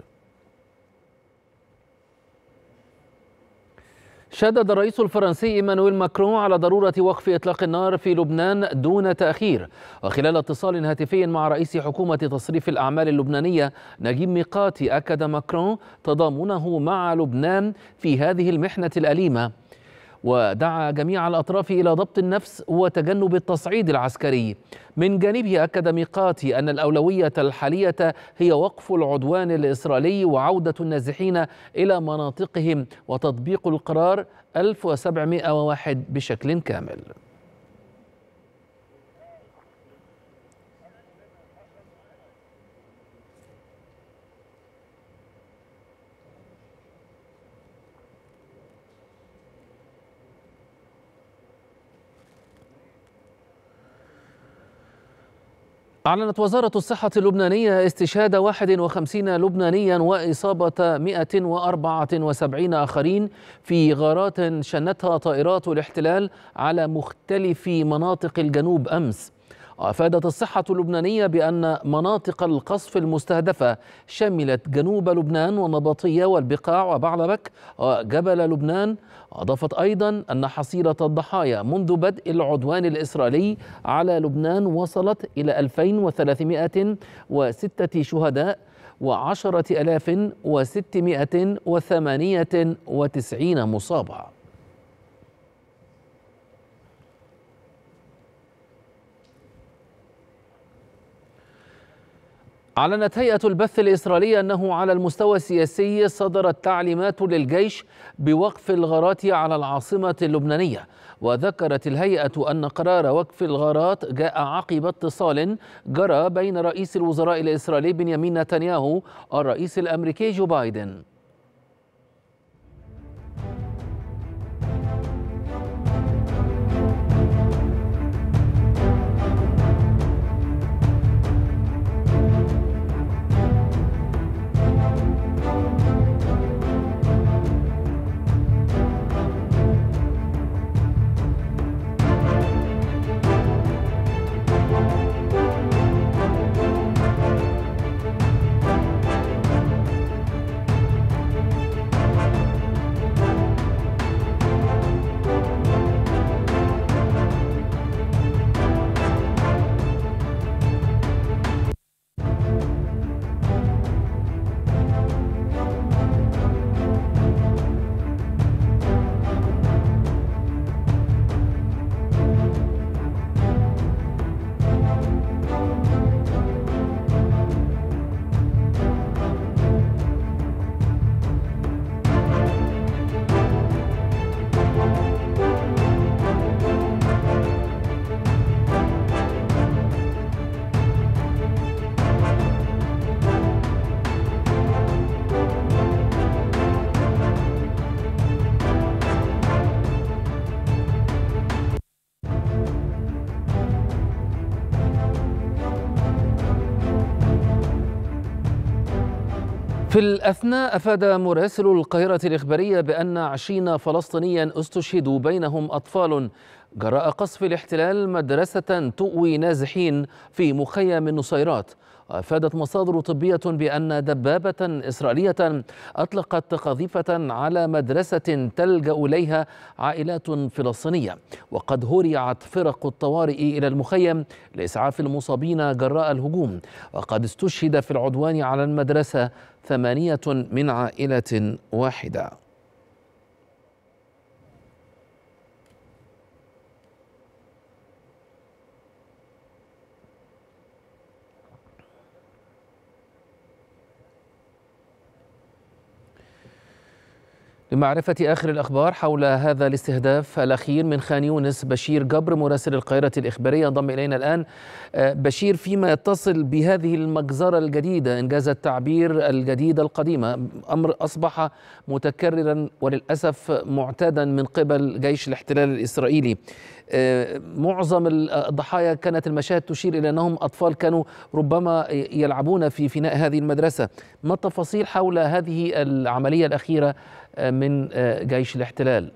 شدد الرئيس الفرنسي ايمانويل ماكرون على ضروره وقف اطلاق النار في لبنان دون تاخير وخلال اتصال هاتفي مع رئيس حكومه تصريف الاعمال اللبنانيه نجيب ميقاتي اكد ماكرون تضامنه مع لبنان في هذه المحنه الاليمه ودعا جميع الأطراف إلى ضبط النفس وتجنب التصعيد العسكري من جانبه أكد ميقاتي أن الأولوية الحالية هي وقف العدوان الإسرائيلي وعودة النازحين إلى مناطقهم وتطبيق القرار 1701 بشكل كامل أعلنت وزارة الصحة اللبنانية استشهاد 51 لبنانيا وإصابة 174 آخرين في غارات شنتها طائرات الاحتلال على مختلف مناطق الجنوب أمس وافادت الصحه اللبنانيه بان مناطق القصف المستهدفه شملت جنوب لبنان والنبطيه والبقاع وبعلبك وجبل لبنان اضافت ايضا ان حصيله الضحايا منذ بدء العدوان الاسرائيلي على لبنان وصلت الى 2306 شهداء و10698 مصابا مصابة أعلنت هيئة البث الإسرائيلية أنه على المستوى السياسي صدرت تعليمات للجيش بوقف الغارات على العاصمة اللبنانية وذكرت الهيئة أن قرار وقف الغارات جاء عقب اتصال جرى بين رئيس الوزراء الإسرائيلي بنيامين نتنياهو والرئيس الأمريكي جو بايدن في الأثناء أفاد مراسل القاهرة الإخبارية بأن عشرين فلسطينيا استشهدوا بينهم أطفال جراء قصف الاحتلال مدرسة تؤوي نازحين في مخيم النصيرات أفادت مصادر طبية بأن دبابة إسرائيلية أطلقت قذيفة على مدرسة تلجأ إليها عائلات فلسطينية وقد هرعت فرق الطوارئ إلى المخيم لإسعاف المصابين جراء الهجوم وقد استشهد في العدوان على المدرسة ثمانية من عائلة واحدة لمعرفة آخر الأخبار حول هذا الاستهداف الأخير من خان يونس بشير جبر مراسل القاهرة الإخبارية انضم إلينا الآن آه، بشير فيما يتصل بهذه المجزرة الجديدة إنجاز التعبير الجديدة القديمة أمر أصبح متكررا وللأسف معتادا من قبل جيش الاحتلال الإسرائيلي آه، معظم الضحايا كانت المشاهد تشير إلى أنهم أطفال كانوا ربما يلعبون في فناء هذه المدرسة ما التفاصيل حول هذه العملية الأخيرة من آه، جيش الاحتلال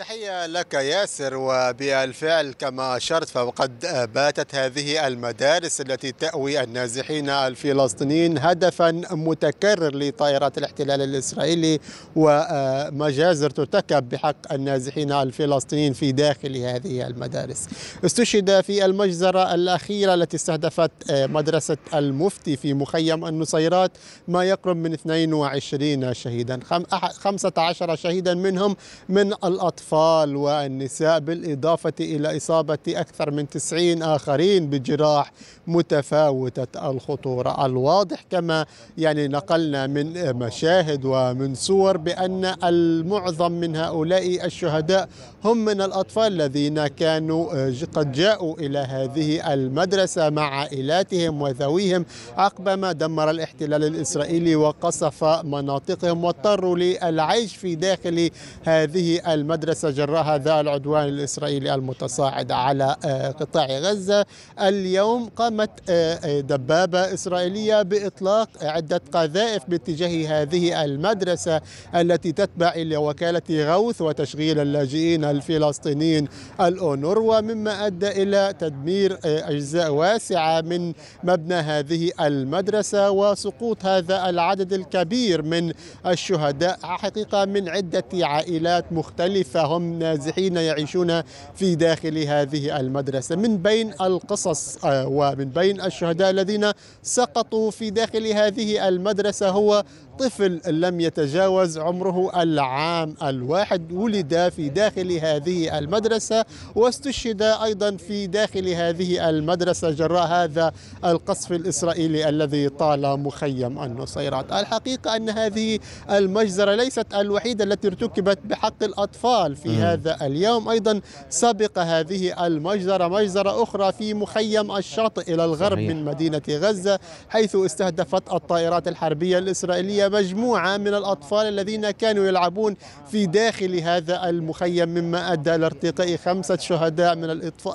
تحية لك ياسر وبالفعل كما أشرت فقد باتت هذه المدارس التي تأوي النازحين الفلسطينيين هدفا متكرر لطائرات الاحتلال الإسرائيلي ومجازر ترتكب بحق النازحين الفلسطينيين في داخل هذه المدارس استشهد في المجزرة الأخيرة التي استهدفت مدرسة المفتي في مخيم النصيرات ما يقرب من 22 شهيدا 15 شهيدا منهم من الأطفال الأطفال والنساء بالإضافة إلى إصابة أكثر من 90 آخرين بجراح متفاوتة الخطورة الواضح كما يعني نقلنا من مشاهد ومن صور بأن المعظم من هؤلاء الشهداء هم من الأطفال الذين كانوا آه، قد جاءوا إلى هذه المدرسة مع عائلاتهم وذويهم عقب ما دمر الاحتلال الإسرائيلي وقصف مناطقهم واضطروا للعيش في داخل هذه المدرسة قصة جراها ذا العدوان الإسرائيلي المتصاعد على آه، قطاع غزة اليوم قامت آه، آه، دبابة إسرائيلية بإطلاق عدة قذائف باتجاه هذه المدرسة التي تتبع إلى وكالة غوث وتشغيل اللاجئين الفلسطينيين الأونروا مما أدى إلى تدمير أجزاء واسعة من مبنى هذه المدرسة وسقوط هذا العدد الكبير من الشهداء حقيقة من عدة عائلات مختلفة هم نازحين يعيشون في داخل هذه المدرسة من بين القصص آه، ومن بين الشهداء الذين سقطوا في داخل هذه المدرسة هو الطفل لم يتجاوز عمره العام الواحد ولد في داخل هذه المدرسة واستشهد أيضا في داخل هذه المدرسة جراء هذا القصف الإسرائيلي الذي طال مخيم النصيرات الحقيقة أن هذه المجزرة ليست الوحيدة التي ارتكبت بحق الأطفال في هذا اليوم أيضا سبق هذه المجزرة مجزرة أخرى في مخيم الشاطئ إلى الغرب من مدينة غزة حيث استهدفت الطائرات الحربية الإسرائيلية مجموعة من الأطفال الذين كانوا يلعبون في داخل هذا المخيم مما أدى لارتقاء خمسة شهداء من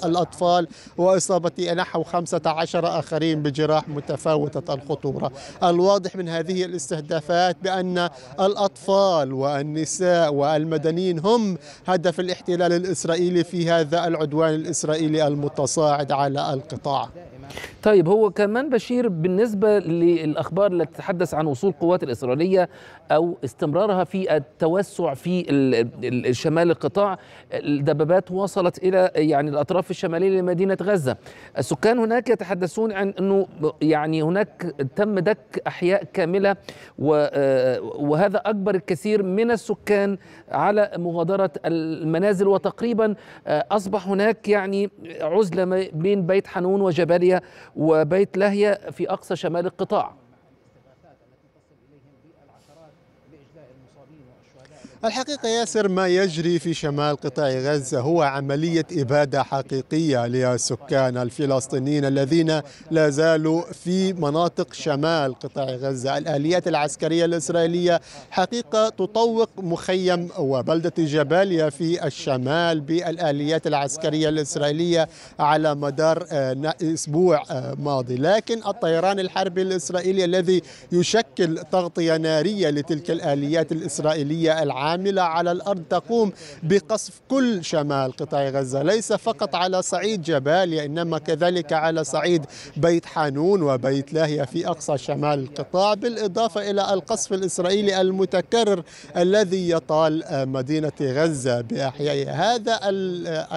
الأطفال وإصابة نحو 15 آخرين بجراح متفاوتة الخطورة الواضح من هذه الاستهدافات بأن الأطفال والنساء والمدنيين هم هدف الاحتلال الإسرائيلي في هذا العدوان الإسرائيلي المتصاعد على القطاع طيب هو كمان بشير بالنسبة للأخبار التي تتحدث عن وصول قوات الإسرائيل الإسرائيلية أو استمرارها في التوسع في الشمال القطاع الدبابات وصلت إلى يعني الأطراف الشمالية لمدينة غزة السكان هناك يتحدثون عن أنه يعني هناك تم دك أحياء كاملة آه، وهذا أكبر الكثير من السكان على مغادرة المنازل وتقريبا آه، أصبح هناك يعني عزلة بين بيت حنون وجباليا وبيت لاهية في أقصى شمال القطاع الحقيقة ياسر ما يجري في شمال قطاع غزة هو عملية إبادة حقيقية للسكان الفلسطينيين الذين لا زالوا في مناطق شمال قطاع غزة الآليات العسكرية الإسرائيلية حقيقة تطوق مخيم وبلدة جباليا في الشمال بالآليات العسكرية الإسرائيلية على مدار آه، أسبوع آه، ماضي لكن الطيران الحربي الإسرائيلي الذي يشكل تغطية نارية لتلك الآليات الإسرائيلية العامة عاملة على الأرض تقوم بقصف كل شمال قطاع غزة ليس فقط على صعيد جباليا إنما كذلك على صعيد بيت حانون وبيت لاهية في أقصى شمال القطاع بالإضافة إلى القصف الإسرائيلي المتكرر الذي يطال مدينة غزة بأحيائها هذا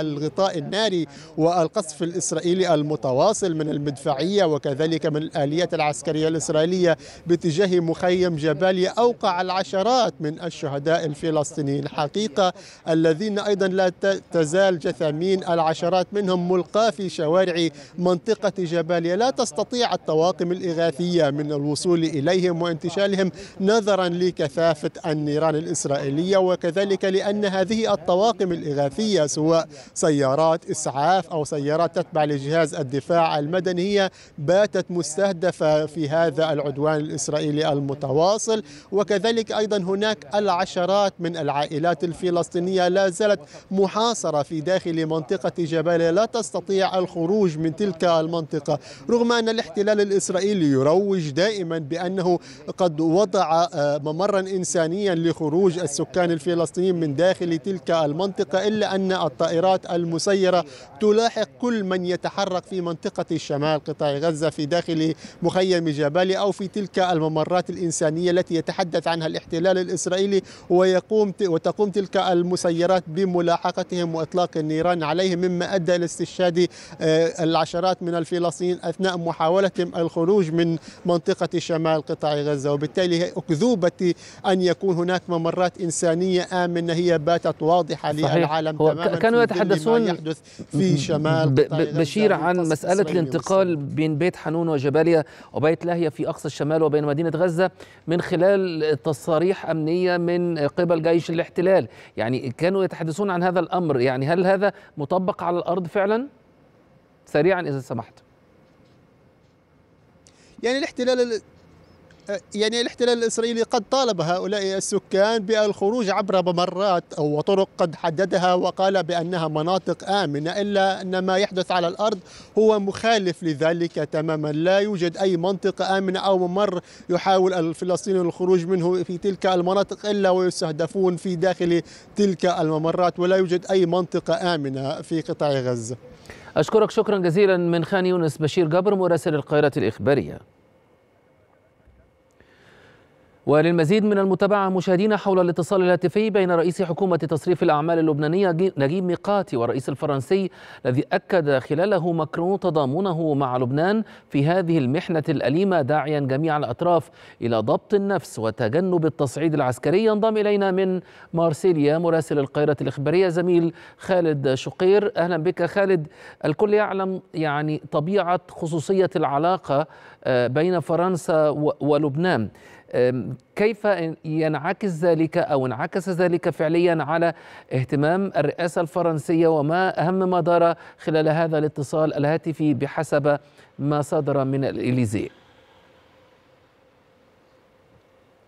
الغطاء الناري والقصف الإسرائيلي المتواصل من المدفعية وكذلك من الآليات العسكرية الإسرائيلية باتجاه مخيم جباليا أوقع العشرات من الشهداء في الفلسطينيين الحقيقة الذين أيضا لا تزال جثامين العشرات منهم ملقاة في شوارع منطقة جباليا لا تستطيع الطواقم الإغاثية من الوصول إليهم وانتشالهم نظرا لكثافة النيران الإسرائيلية وكذلك لأن هذه الطواقم الإغاثية سواء سيارات إسعاف أو سيارات تتبع لجهاز الدفاع المدني هي باتت مستهدفة في هذا العدوان الإسرائيلي المتواصل وكذلك أيضا هناك العشرات عشرات من العائلات الفلسطينية لا زالت محاصرة في داخل منطقة جباليا لا تستطيع الخروج من تلك المنطقة رغم أن الاحتلال الإسرائيلي يروج دائما بأنه قد وضع آه، ممرا إنسانيا لخروج السكان الفلسطينيين من داخل تلك المنطقة إلا أن الطائرات المسيرة تلاحق كل من يتحرك في منطقة الشمال قطاع غزة في داخل مخيم جبالي أو في تلك الممرات الإنسانية التي يتحدث عنها الاحتلال الإسرائيلي وي ويقوم وتقوم تلك المسيرات بملاحقتهم واطلاق النيران عليهم مما ادى الى استشهاد آه، العشرات من الفلسطينيين اثناء محاولتهم الخروج من منطقه شمال قطاع غزه وبالتالي اكذوبه ان يكون هناك ممرات انسانيه امنه هي باتت واضحه صحيح. للعالم هو تماما كانوا يتحدثون يحدث في شمال قطاع غزة بشير عن مساله الانتقال بين بيت حنون وجباليا وبيت لاهيا في اقصى الشمال وبين مدينه غزه من خلال تصاريح امنيه من قبل قبل جيش الاحتلال يعني كانوا يتحدثون عن هذا الأمر يعني هل هذا مطبق على الأرض فعلا؟ سريعا إذا سمحت يعني الاحتلال يعني الاحتلال الإسرائيلي قد طالب هؤلاء السكان بالخروج عبر ممرات أو طرق قد حددها وقال بأنها مناطق آمنة إلا أن ما يحدث على الأرض هو مخالف لذلك تماما لا يوجد أي منطقة آمنة أو ممر يحاول الفلسطينيون الخروج منه في تلك المناطق إلا ويستهدفون في داخل تلك الممرات ولا يوجد أي منطقة آمنة في قطاع غزة أشكرك شكرا جزيلا من خان يونس بشير جبر مراسل القاهرة الإخبارية وللمزيد من المتابعة مشاهدينا حول الاتصال الهاتفي بين رئيس حكومة تصريف الأعمال اللبنانية نجيب ميقاتي والرئيس الفرنسي الذي أكد خلاله ماكرون تضامنه مع لبنان في هذه المحنة الأليمة داعيا جميع الأطراف إلى ضبط النفس وتجنب التصعيد العسكري ينضم إلينا من مارسيليا مراسل القاهرة الإخبارية زميل خالد شقير أهلا بك خالد الكل يعلم يعني طبيعة خصوصية العلاقة آه، بين فرنسا ولبنان كيف ينعكس ذلك او انعكس ذلك فعليا على اهتمام الرئاسه الفرنسيه وما اهم ما دار خلال هذا الاتصال الهاتفي بحسب ما صدر من الاليزي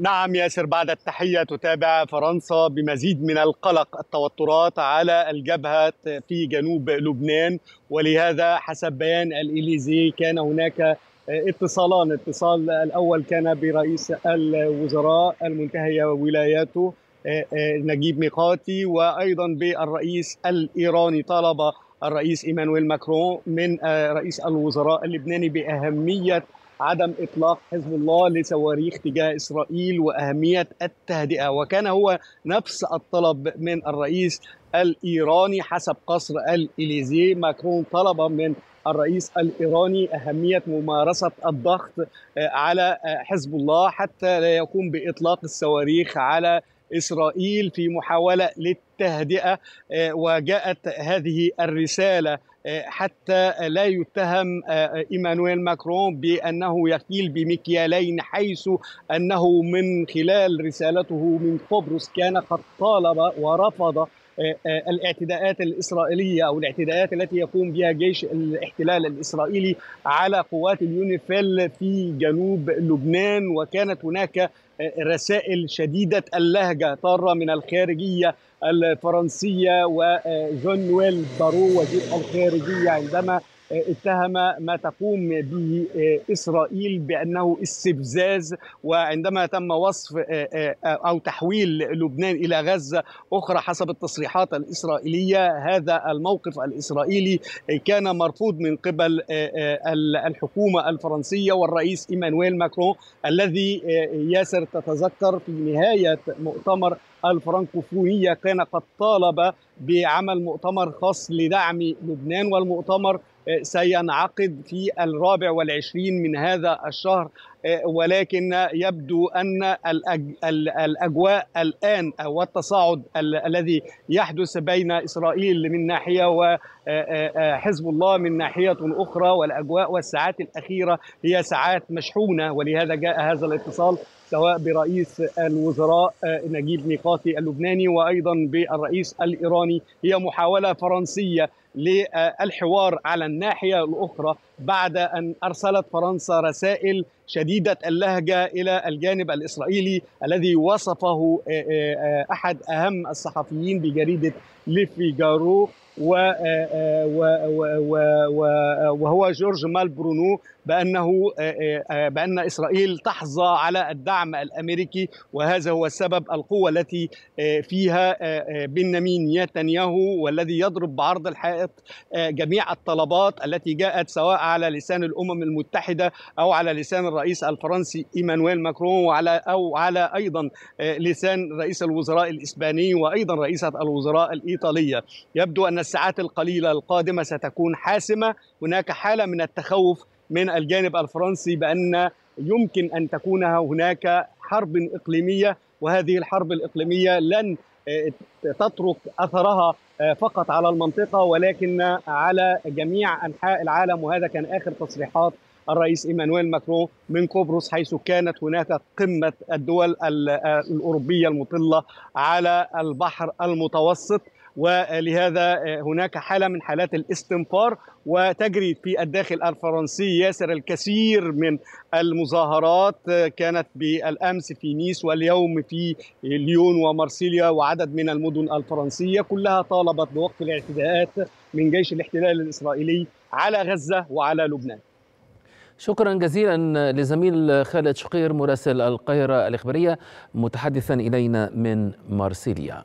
نعم ياسر بعد التحية تتابع فرنسا بمزيد من القلق التوترات على الجبهة في جنوب لبنان ولهذا حسب بيان الإليزي كان هناك اتصالان اتصال الأول كان برئيس الوزراء المنتهي ولاياته آه، آه، نجيب ميقاتي وأيضا بالرئيس الإيراني طلب الرئيس ايمانويل ماكرون من آه، رئيس الوزراء اللبناني باهميه عدم اطلاق حزب الله لصواريخ تجاه اسرائيل واهميه التهدئه وكان هو نفس الطلب من الرئيس الايراني حسب قصر الاليزيه ماكرون طلب من الرئيس الايراني اهميه ممارسه الضغط آه، على آه، حزب الله حتى لا يقوم باطلاق الصواريخ على اسرائيل في محاوله للتهدئه آه، وجاءت هذه الرساله حتى لا يتهم ايمانويل ماكرون بانه يكيل بمكيالين حيث انه من خلال رسالته من قبرص كان قد طالب ورفض آه، آه، الاعتداءات الإسرائيلية أو الاعتداءات التي يقوم بها جيش الاحتلال الإسرائيلي على قوات اليونيفيل في جنوب لبنان وكانت هناك آه، رسائل شديدة اللهجة طارة من الخارجية الفرنسية وجون نويل بارو وزير الخارجية عندما اتهم ما تقوم به آه، اسرائيل بانه استفزاز وعندما تم وصف آه، آه، او تحويل لبنان الى غزه اخرى حسب التصريحات الاسرائيليه هذا الموقف الاسرائيلي كان مرفوض من قبل الحكومه الفرنسيه والرئيس ايمانويل ماكرون الذي ياسر تتذكر في نهايه مؤتمر الفرنكوفونيه كان قد طالب بعمل مؤتمر خاص لدعم لبنان والمؤتمر سينعقد في الرابع والعشرين من هذا الشهر آه، ولكن يبدو ان الاجواء الان والتصاعد الذي يحدث بين اسرائيل من ناحيه وحزب آه، آه، الله من ناحيه اخرى والاجواء والساعات الاخيره هي ساعات مشحونه ولهذا جاء هذا الاتصال سواء برئيس الوزراء نجيب ميقاتي اللبناني وايضا بالرئيس الايراني هي محاوله فرنسيه للحوار على الناحيه الاخرى بعد ان ارسلت فرنسا رسائل شديده اللهجه الى الجانب الاسرائيلي الذي وصفه آه، آه، آه، احد اهم الصحفيين بجريده ليفي جارو وهو جورج مالبرونو بانه آه، آه، آه، بان اسرائيل تحظى على الدعم الامريكي وهذا هو سبب القوه التي فيها بنيامين نتنياهو والذي يضرب بعرض الحائط جميع الطلبات التي جاءت سواء على لسان الامم المتحده او على لسان الرئيس الفرنسي ايمانويل ماكرون وعلى او على ايضا لسان رئيس الوزراء الاسباني وايضا رئيسه الوزراء الايطاليه يبدو ان الساعات القليله القادمه ستكون حاسمه هناك حاله من التخوف من الجانب الفرنسي بان يمكن ان تكون هناك حرب اقليميه وهذه الحرب الاقليميه لن آه، تترك اثرها آه، فقط على المنطقه ولكن على جميع انحاء العالم وهذا كان اخر تصريحات الرئيس ايمانويل ماكرون من قبرص حيث كانت هناك قمه الدول آه، الاوروبيه المطله على البحر المتوسط ولهذا آه، هناك حالة من حالات الاستنفار وتجري في الداخل الفرنسي ياسر الكثير من المظاهرات آه، كانت بالأمس في نيس واليوم في ليون ومارسيليا وعدد من المدن الفرنسية كلها طالبت بوقف الاعتداءات من جيش الاحتلال الإسرائيلي على غزة وعلى لبنان شكرا جزيلا لزميل خالد شقير مراسل القاهرة الإخبارية متحدثا إلينا من مارسيليا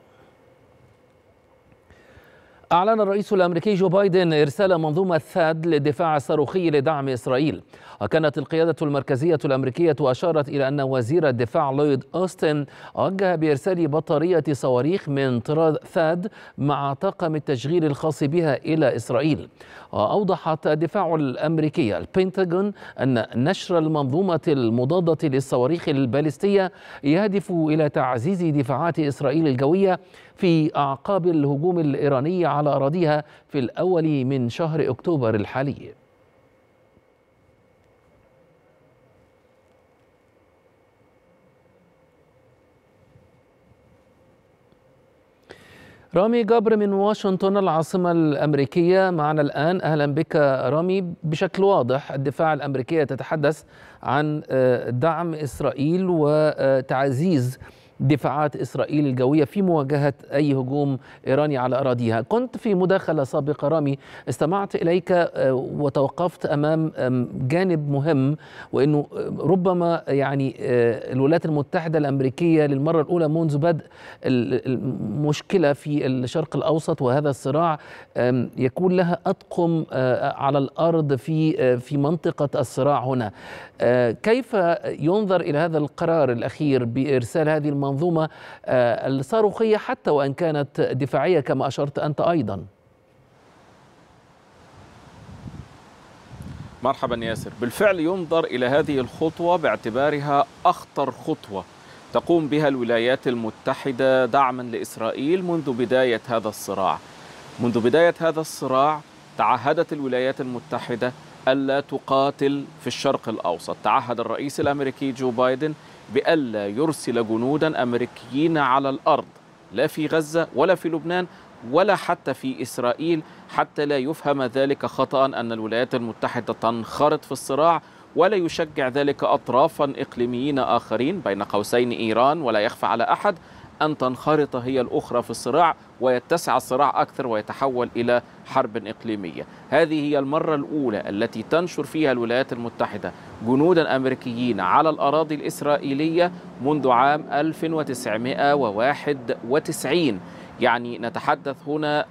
أعلن الرئيس الأمريكي جو بايدن إرسال منظومة ثاد للدفاع الصاروخي لدعم إسرائيل وكانت القيادة المركزية الأمريكية أشارت إلى أن وزير الدفاع لويد أوستن وجه بإرسال بطارية صواريخ من طراز ثاد مع طاقم التشغيل الخاص بها إلى إسرائيل وأوضحت الدفاع الأمريكية البنتاغون أن نشر المنظومة المضادة للصواريخ البالستية يهدف إلى تعزيز دفاعات إسرائيل الجوية في أعقاب الهجوم الإيراني على على أراضيها في الأول من شهر أكتوبر الحالي رامي جبر من واشنطن العاصمة الأمريكية معنا الآن أهلا بك رامي بشكل واضح الدفاع الأمريكية تتحدث عن آه، دعم إسرائيل وتعزيز دفاعات إسرائيل الجوية في مواجهة أي هجوم إيراني على أراضيها كنت في مداخلة سابقة رامي استمعت إليك آه، وتوقفت أمام جانب مهم وأنه آه، ربما يعني آه، الولايات المتحدة الأمريكية للمرة الأولى منذ بدء المشكلة في الشرق الأوسط وهذا الصراع يكون لها أطقم على الأرض في في منطقة الصراع هنا كيف ينظر إلى هذا القرار الأخير بإرسال هذه المنظومة آه، الصاروخية حتى وإن كانت دفاعية كما أشرت أنت أيضاً مرحبا ياسر بالفعل ينظر إلى هذه الخطوة باعتبارها أخطر خطوة تقوم بها الولايات المتحدة دعما لإسرائيل منذ بداية هذا الصراع منذ بداية هذا الصراع تعهدت الولايات المتحدة ألا تقاتل في الشرق الأوسط تعهد الرئيس الأمريكي جو بايدن بألا يرسل جنودا أمريكيين على الأرض لا في غزة ولا في لبنان ولا حتى في إسرائيل حتى لا يفهم ذلك خطأ أن الولايات المتحدة تنخرط في الصراع ولا يشجع ذلك أطرافا إقليميين آخرين بين قوسين إيران ولا يخفى على أحد أن تنخرط هي الأخرى في الصراع ويتسع الصراع أكثر ويتحول إلى حرب إقليمية هذه هي المرة الأولى التي تنشر فيها الولايات المتحدة جنودا أمريكيين على الأراضي الإسرائيلية منذ عام 1991 يعني نتحدث هنا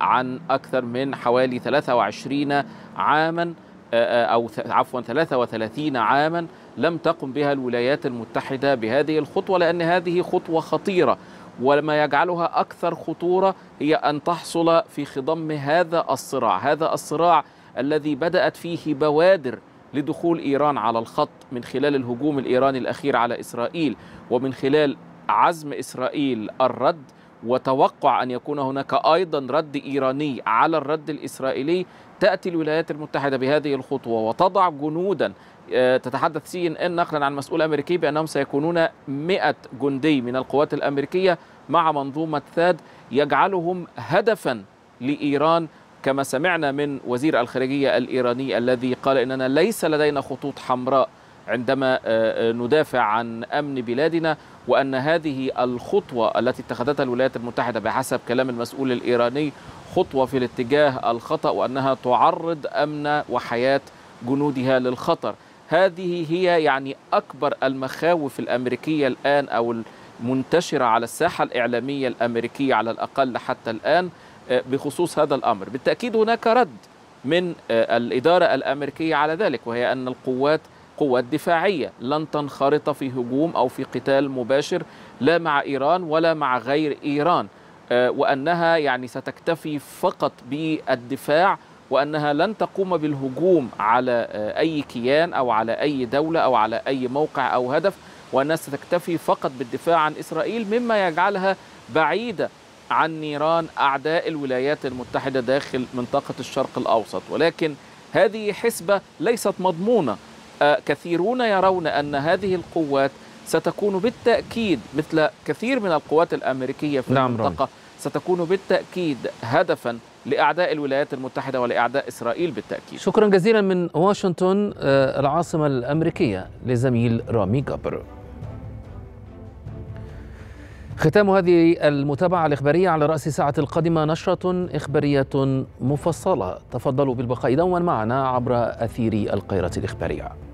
عن أكثر من حوالي 23 عاما أو عفوا 33 عاما لم تقم بها الولايات المتحدة بهذه الخطوة لأن هذه خطوة خطيرة وما يجعلها أكثر خطورة هي أن تحصل في خضم هذا الصراع هذا الصراع الذي بدأت فيه بوادر لدخول إيران على الخط من خلال الهجوم الإيراني الأخير على إسرائيل ومن خلال عزم إسرائيل الرد وتوقع أن يكون هناك أيضا رد إيراني على الرد الإسرائيلي تأتي الولايات المتحدة بهذه الخطوة وتضع جنودا آه، تتحدث سي ان ان نقلا عن مسؤول امريكي بانهم سيكونون 100 جندي من القوات الامريكيه مع منظومه ثاد يجعلهم هدفا لايران كما سمعنا من وزير الخارجيه الايراني الذي قال اننا ليس لدينا خطوط حمراء عندما آه، آه، ندافع عن امن بلادنا وان هذه الخطوه التي اتخذتها الولايات المتحده بحسب كلام المسؤول الايراني خطوه في الاتجاه الخطا وانها تعرض امن وحياه جنودها للخطر هذه هي يعني أكبر المخاوف الأمريكية الآن أو المنتشرة على الساحة الإعلامية الأمريكية على الأقل حتى الآن آه، بخصوص هذا الأمر بالتأكيد هناك رد من آه، الإدارة الأمريكية على ذلك وهي أن القوات قوات دفاعية لن تنخرط في هجوم أو في قتال مباشر لا مع إيران ولا مع غير إيران آه، وأنها يعني ستكتفي فقط بالدفاع وأنها لن تقوم بالهجوم على آه، أي كيان أو على أي دولة أو على أي موقع أو هدف وأنها ستكتفي فقط بالدفاع عن إسرائيل مما يجعلها بعيدة عن نيران أعداء الولايات المتحدة داخل منطقة الشرق الأوسط ولكن هذه حسبة ليست مضمونة آه، كثيرون يرون أن هذه القوات ستكون بالتأكيد مثل كثير من القوات الأمريكية في نعم، المنطقة ستكون بالتأكيد هدفا لأعداء الولايات المتحدة ولأعداء إسرائيل بالتأكيد شكرا جزيلا من واشنطن آه، العاصمة الأمريكية لزميل رامي جابر ختام هذه المتابعة الإخبارية على رأس ساعة القادمة نشرة إخبارية مفصلة تفضلوا بالبقاء دوما معنا عبر أثير القاهرة الإخبارية